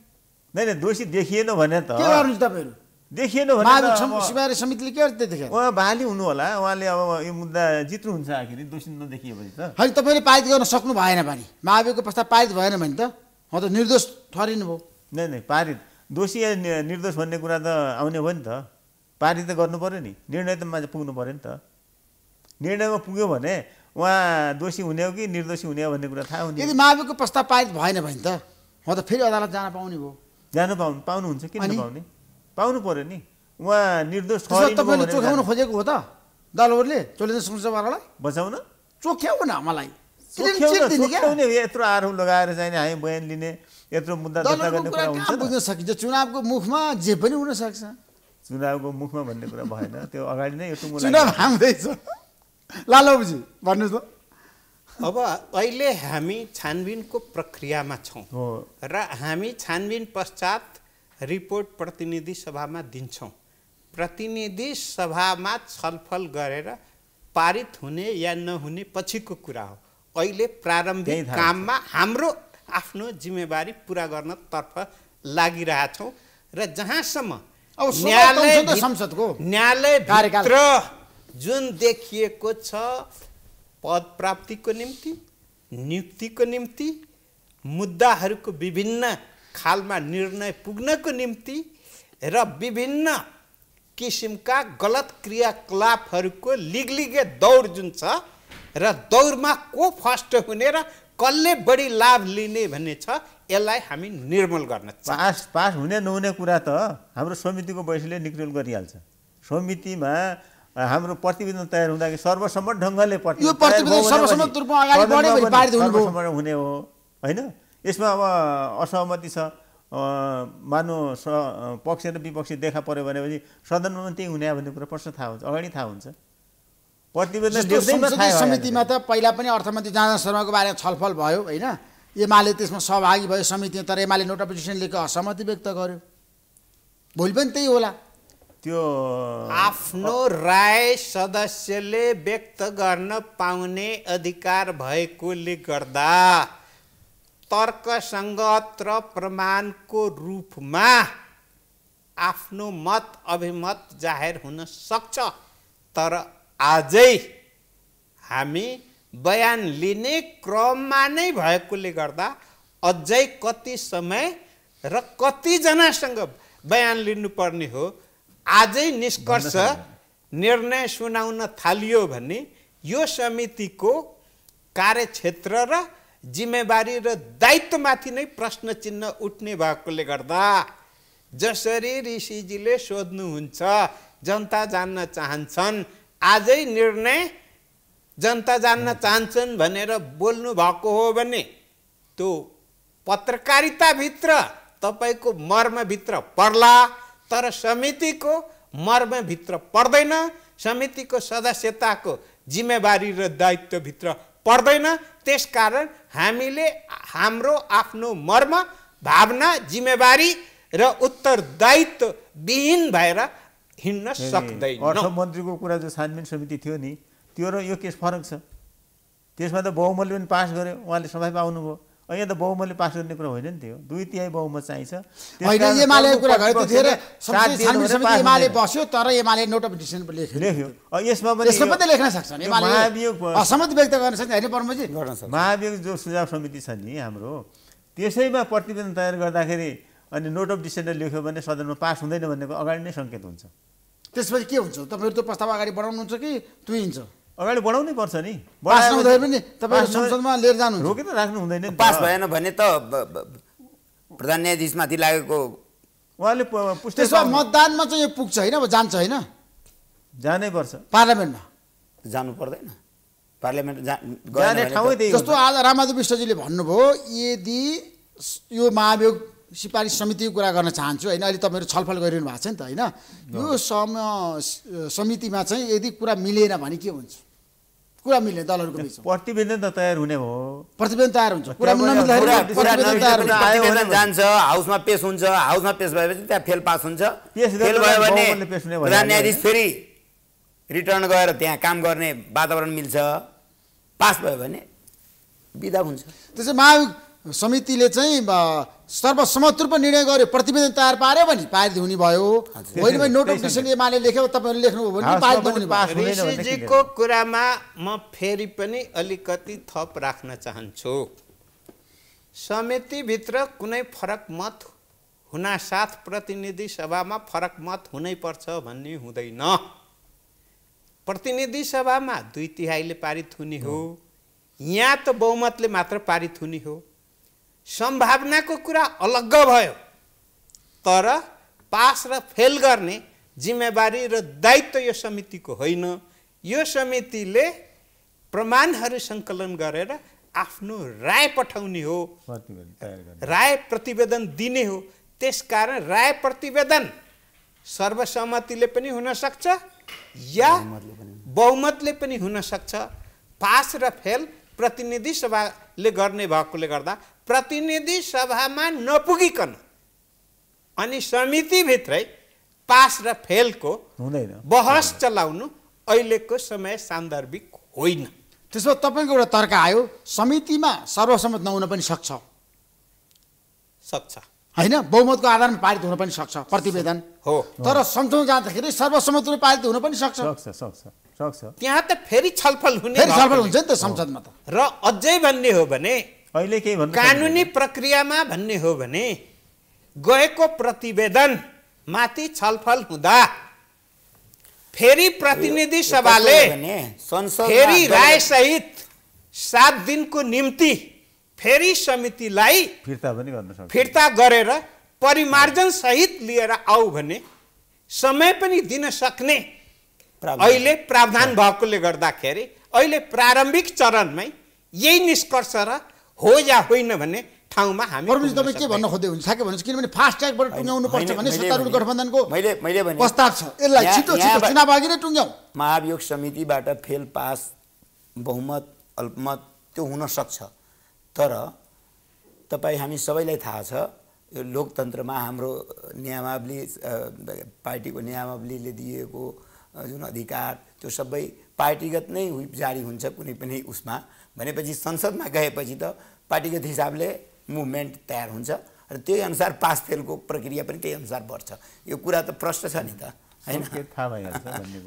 नै दोषी देखिएन भने त तपाईँहरू देखिएन भने समितिले के त्यतिखेर उहाँ भाली हुनु होला उहाँले अब यो मुद्दा जित्नुहुन्छ आखिर दोषी भने त होइन तपाईँले पारित गर्न सक्नु भएन भने महाभियोगको प्रस्ताव पारित भएन भने त उहाँ त निर्दोष ठहरिनु भयो नै नै पारित दोषी निर्दोष भन्ने कुरा त आउने भयो नि त पारित त गर्नु पऱ्यो नि निर्णय त माझ पुग्नु पऱ्यो नि त निर्णयमा पुग्यो भने उहाँ दोषी हुने हो कि निर्दोषी हुने हो भन्ने कुरा थाहा हुन्छ यदि महाभियोगको प्रस्ताव पारित भएन भने त उहाँ त फेरि अदालत जान पाउने भयो जानु पाउनु पाउनुहुन्छ किन पाउने पाउनु पर्यो नि उहाँ निर्दोष तपाईँले चोख्याउन खोजेको हो त दलहरूले चोलेन्द्र सुनसवालालाई बचाउन न मलाई यत्रो आरोप लगाएर चाहिँ हामी बयान लिने यत्रो मुद्दा दर्ता गर्ने कुरा हुन्छ बुझ्न सकिन्छ चुनावको मुखमा जे पनि हुनसक्छ चुनावको मुखमा भन्ने कुरा भएन त्यो अगाडि नै यत्रो चुनाव हाम्रैछ लालबाबुजी भन्नुहोस् त अब अहिले हामी छानबिनको प्रक्रियामा छौँ र हामी छानबिन पश्चात रिपोर्ट प्रतिनिधि सभामा दिन्छौँ प्रतिनिधि सभामा छलफल गरेर पारित हुने या नहुने पछिको कुरा हो अहिले प्रारम्भिक काममा हाम्रो आफ्नो जिम्मेवारी पुरा गर्नतर्फ लागिरहेछौँ र जहाँसम्म न्यायालय संसदको न्यायालयभित्र जुन देखिएको छ पद प्राप्तिको निम्ति नियुक्तिको निम्ति मुद्दाहरूको विभिन्न खालमा निर्णय पुग्नको निम्ति र विभिन्न किसिमका गलत क्रियाकलापहरूको लिगलिगे दौड जुन छ र दौडमा को फर्स्ट हुने र कसले बढी लाभ लिने भन्ने छ यसलाई हामी निर्मूल गर्न पास पास हुने नहुने कुरा त हाम्रो समितिको बैसले निर्मूल गरिहाल्छ समितिमा हाम्रो प्रतिवेदन तयार हुँदाखेरि सर्वसम्मत ढङ्गले हुने हो होइन यसमा अब असहमति छ मान्नु स पक्ष र विपक्ष देखा पऱ्यो भनेपछि सदनमा त्यही हुने भन्ने कुरा प्रश्न थाहा हुन्छ अगाडि थाहा हुन्छ प्रतिवेदन समितिमा त पहिला पनि अर्थमन्त्री जाँदा शर्माको बारेमा छलफल भयो होइन एमाले त्यसमा सहभागी भयो समितिमा तर एमाले नोटिफिकेसन लिएको असहमति व्यक्त गर्यो भोलि पनि त्यही होला त्यो आफ्नो राय सदस्यले व्यक्त गर्न पाउने अधिकार भएकोले गर्दा तर्कसङ्गत र प्रमाणको रूपमा आफ्नो मत अभिमत जाहेर हुन सक्छ तर आजै हामी बयान लिने क्रममा नै भएकोले गर्दा अझै कति समय र कतिजनासँग बयान लिनुपर्ने हो आजै निष्कर्ष निर्णय सुनाउन थालियो भने यो समितिको कार्यक्षेत्र र जिम्मेवारी र दायित्वमाथि नै प्रश्न चिन्ह उठ्ने भएकोले गर्दा जसरी ऋषिजीले सोध्नुहुन्छ जनता जान्न चाहन्छन् आजै निर्णय जनता जान्न चाहन्छन् भनेर बोल्नु भएको हो भने त्यो पत्रकारिताभित्र तपाईँको मर्मभित्र पर्ला तर समितिको मर्मभित्र पर्दैन समितिको सदस्यताको जिम्मेवारी र दायित्वभित्र पर्दैन त्यसकारण हामीले हाम्रो आफ्नो मर्म भावना जिम्मेवारी र उत्तरदायित्व विहीन भएर हिँड्न सक्दैन अर्थमन्त्रीको कुरा जो छानबिन समिति थियो नि त्यो र यो केस फरक छ त्यसमा त बहुमूल्य पनि पास गर्यो उहाँले सभामा आउनुभयो यहाँ त बहुमतले पास गर्ने कुरा होइन नि त्यो दुई तिहाई बहुमत चाहिन्छ तर एमाले नोट अफ डिसिसन लेख्यो यसमा पनि लेख्न सक्छ महाभियोग व्यक्त गर्न सक्छ जो सुझाव समिति छ नि हाम्रो त्यसैमा प्रतिवेदन तयार गर्दाखेरि अनि नोट अफ डिसिसन लेख्यो भने सदनमा पास हुँदैन भन्नेको अगाडि नै सङ्केत हुन्छ त्यसपछि के हुन्छ तपाईँहरू त्यो प्रस्ताव अगाडि बढाउनुहुन्छ कि तुइन्छ अगाडि बढाउनै पर्छ नि तपाईँ संसदमा लिएर जानु रोकेर राख्नु हुँदैन पास भएन भने त प्रधान न्यायाधीशमाथि लागेको उहाँले त्यसमा मतदानमा चाहिँ यो पुग्छ होइन जान्छ होइन जानै पर्छ पार्लियामेन्टमा जानु पर्दैन पार्लियामेन्ट जाने ठाउँ जस्तो आज रामबहादुर विष्टजीले भन्नुभयो यदि यो महाभियोग सिफारिस समितिको कुरा गर्न चाहन्छु होइन अहिले तपाईँहरू छलफल गरिरहनु भएको छ नि त होइन यो समितिमा चाहिँ यदि कुरा मिलेन भने के हुन्छ कुरा मिल्ने दलहरूको बिचमा प्रतिवेदन त तयार हुने भयो प्रतिवेदन तयार हुन्छ कुरा नमिल्दाखेरि जान्छ हाउसमा पेस हुन्छ हाउसमा पेस भएपछि त्यहाँ फेल पास हुन्छ फेल भयो भने प्रधान न्यायाधीश फेरि रिटर्न गएर त्यहाँ काम गर्ने वातावरण मिल्छ पास भयो भने बिदा हुन्छ त्यसै महा समितिले चाहिँ सर्वसम्मत रूपमा निर्णय गर्यो प्रतिवेदन तयार पार्यो भने पारित हुने भयो होइन भने नोटिफिकेसन एमाले लेख्यो तपाईँहरू लेख्नुभयो भने पारित हुने भयो कुरामा म फेरि पनि अलिकति थप राख्न चाहन्छु समितिभित्र कुनै फरक मत हुनासाथ प्रतिनिधि सभामा फरक मत हुनैपर्छ भन्ने हुँदैन प्रतिनिधि सभामा दुई तिहाईले पारित हुने हो यहाँ त बहुमतले मात्र पारित हुने हो सम्भावनाको कुरा अलग्ग भयो तर पास र फेल गर्ने जिम्मेवारी र दायित्व यो समितिको होइन यो समितिले प्रमाणहरू सङ्कलन गरेर आफ्नो राय पठाउने हो राय प्रतिवेदन दिने हो त्यसकारण राय प्रतिवेदन सर्वसहमतिले पनि हुनसक्छ या बहुमतले पनि हुनसक्छ पास र फेल प्रतिनिधि सभाले गर्ने भएकोले गर्दा प्रतिनिधि सभामा नपुगिकन अनि समितिभित्रै पास र फेलको हुँदैन बहस चलाउनु अहिलेको समय सान्दर्भिक होइन त्यसो तपाईँको एउटा तर्क आयो समितिमा सर्वसम्मत नहुन पनि सक्छ सक्छ होइन बहुमतको आधारमा पारित हुन पनि सक्छ प्रतिवेदन हो तर संसद जाँदाखेरि सर्वसम्मत रूपले पारित हुन पनि सक्छ त्यहाँ त फेरि छलफल हुने छलफल हुन्छ नि त संसदमा त र अझै भन्ने हो भने अहिले के भन्नु कानुनी प्रक्रियामा भन्ने हो भने गएको प्रतिवेदन माथि छलफल हुँदा फेरि प्रतिनिधि सभाले फेरि राय सहित सात दिनको निम्ति फेरि समितिलाई फिर्ता पनि गर्न सक्छ फिर्ता गरेर परिमार्जन सहित लिएर आऊ भने समय पनि दिन सक्ने अहिले प्रावधान भएकोले गर्दाखेरि अहिले प्रारम्भिक चरणमै यही निष्कर्ष र हो या होइन भन्ने ठाउँमा हामी तपाईँ के भन्न खोज्दै हुनुहुन्छ साके भन्नुहोस् किनभने फास्ट ट्र्याकबाट टुङ्ग्याउनु पर्छ भने सत्तारूढ गठबन्धनको मैले मैले भने प्रस्ताव छ यसलाई छिटो छिटो चुनाव अघि नै टुङ्ग्याउँ महाभियोग समितिबाट फेल पास बहुमत अल्पमत त्यो हुनसक्छ तर तपाईँ हामी सबैलाई थाहा छ यो लोकतन्त्रमा हाम्रो नियमावली पार्टीको नियमावलीले दिएको जुन अधिकार त्यो सबै पार्टीगत नै जारी हुन्छ कुनै पनि उसमा भनेपछि संसदमा गएपछि त पार्टीगत हिसाबले मुभमेन्ट तयार हुन्छ र त्यही अनुसार पास फेलको प्रक्रिया पनि त्यही अनुसार बढ्छ यो कुरा त प्रष्ट छ नि त होइन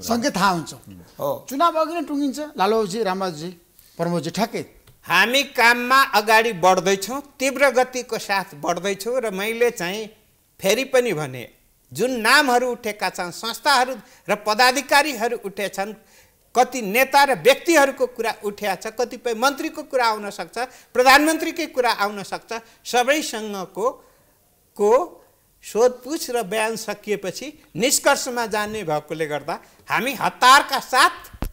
सङ्केत [laughs] थाहा हुन्छ हो चुनाव अघि नै टुङ्गिन्छ लालुजी रामबाबुजी प्रमोदजी ठ्याक्कै हामी काममा अगाडि बढ्दैछौँ तीव्र गतिको साथ बढ्दैछौँ र मैले चाहिँ फेरि पनि भने जुन नामहरू उठेका छन् संस्थाहरू र पदाधिकारीहरू उठेछन् कति नेता र व्यक्तिहरूको कुरा उठ्या छ कतिपय मन्त्रीको कुरा आउन सक्छ प्रधानमन्त्रीकै कुरा आउन सक्छ सबैसँगको को सोधपुछ र बयान सकिएपछि निष्कर्षमा जाने भएकोले गर्दा हामी हतारका साथ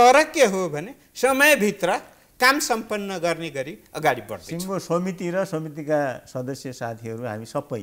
तर के हो भने समयभित्र काम सम्पन्न गर्ने गरी अगाडि बढ्छ समिति र समितिका सदस्य साथीहरू हामी सबै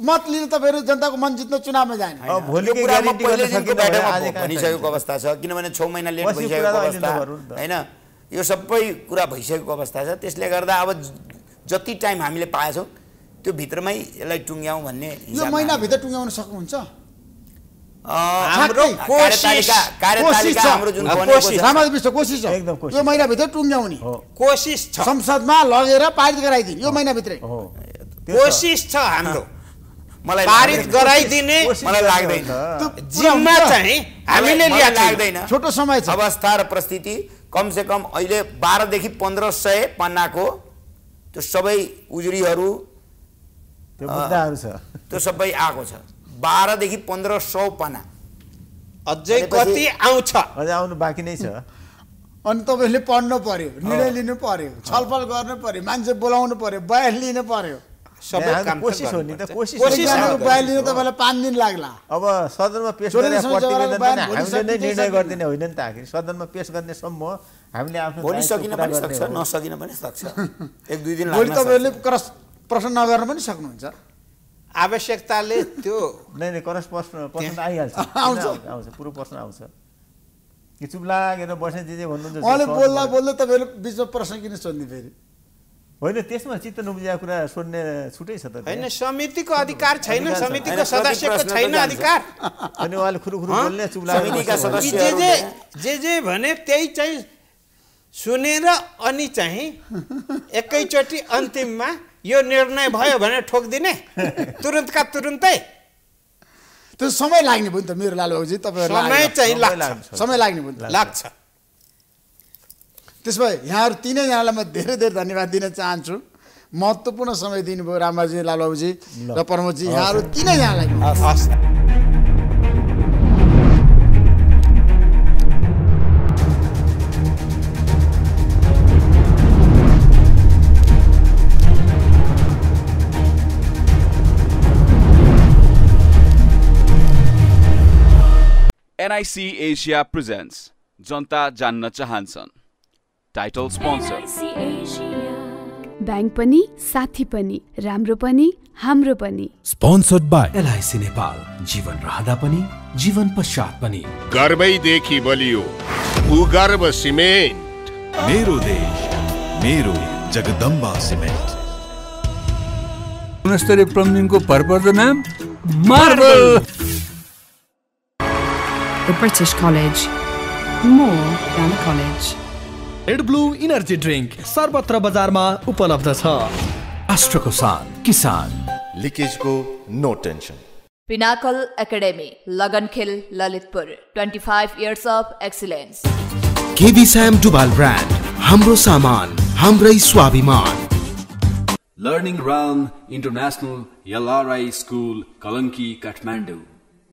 मत लिन तपाईँहरू जनताको मन जित्न चुनावमा जाने भनिसकेको अवस्था छ किनभने छ महिना लेट भइसकेको अवस्था होइन यो सबै कुरा भइसकेको अवस्था छ त्यसले गर्दा अब जति टाइम हामीले पाएछौँ त्यो भित्रमै यसलाई टुङ्ग्याउँ भन्ने यो महिनाभित्र टुङ्ग्याउन सक्नुहुन्छ यो महिनाभित्र टुङ्ग्याउने कोसिस छ संसदमा लगेर पारित गराइदिने यो महिनाभित्रै कोसिस छ हाम्रो मलाई पारित गराइदिने मलाई लाग्दैन जिम्मा चाहिँ हामीले लाग्दैन छोटो समय छ अवस्था र परिस्थिति से कम अहिले बाह्रदेखि पन्ध्र सय पन्नाको त्यो सबै उजुरीहरू त्यो सबै आएको छ बाह्रदेखि पन्ध्र सौ पना अझै कति आउँछ अझै आउनु बाँकी नै छ अनि तपाईँले पढ्नु पर्यो निर्णय लिनु पर्यो छलफल गर्नु पर्यो मान्छे बोलाउनु पर्यो बयास लिनु पर्यो सबै काम कोसिस हो नि त कोसिस बयान लिनु तपाईँलाई पाँच दिन लाग्ला अब सदनमा पेस गर्ने हामीले नै निर्णय गरिदिने होइन नि त आखिर सदनमा पेस गर्ने समूह हामीले आफ्नो भोलि सकिन पनि सक्छ नसकिन पनि सक्छ [laughs] एक दुई दिन भोलि तपाईँहरूले क्रस प्रश्न नगर्न पनि सक्नुहुन्छ आवश्यकताले त्यो [laughs] नै नै क्रस प्रश्न प्रश्न आइहाल्छ [laughs] आउँछ आउँछ पुरो प्रश्न आउँछ कि चुप लागेर बस्ने जे जे भन्नुहुन्छ बोल्दा बोल्दै तपाईँहरू बिचमा प्रश्न किन सोध्ने फेरि होइन त्यसमा चित्त नबुझाएको कुरा सुन्ने छुटै छ त होइन समितिको अधिकार छैन समितिको सदस्यको छैन अधिकार अनि उहाँले खुरुखुरु बोल्ने जे जे जे जे भने त्यही चाहिँ सुनेर अनि चाहिँ एकैचोटि अन्तिममा यो निर्णय भयो भने ठोकिदिने तुरुन्तका तुरुन्तै त्यो समय लाग्ने भयो नि त मेरो लालुबाबुजी तपाईँ समय चाहिँ लाग्छ समय लाग्ने भयो लाग्छ त्यसो भए यहाँहरू तिनैजनालाई म धेरै धेरै धन्यवाद दिन चाहन्छु महत्त्वपूर्ण समय दिनुभयो रामबाजी लालबाबुजी र प्रमोदजी यहाँहरू तिनैजनालाई NIC एनआइसी एसिया प्रेजेन्ट्स जनता जान्न चाहन्छन् टाइटल स्पोन्सर ब्याङ्क पनि साथी पनि राम्रो पनि हाम्रो पनि स्पोन्सर्ड बाई एलआइसी नेपाल जीवन रहँदा पनि जीवन पश्चात पनि गर्वैदेखि बलियो गर्व सिमेन्ट मेरो देश मेरो जगदम्बा सिमेन्ट गुणस्तरीय प्लम्बिङको भरपर्दो नाम marble The British College. More than a college. Red Bull energy drink सर्वत्र बजारमा उपलब्ध छ राष्ट्रको सान किसान लिकेजको no tension Pinnacle Academy Lagankhel Lalitpur 25 years of excellence KB Sam डुबाल ब्रान्ड हाम्रो सामान हाम्रै स्वाभिमान Learning Ram International LRI School Kalanki Kathmandu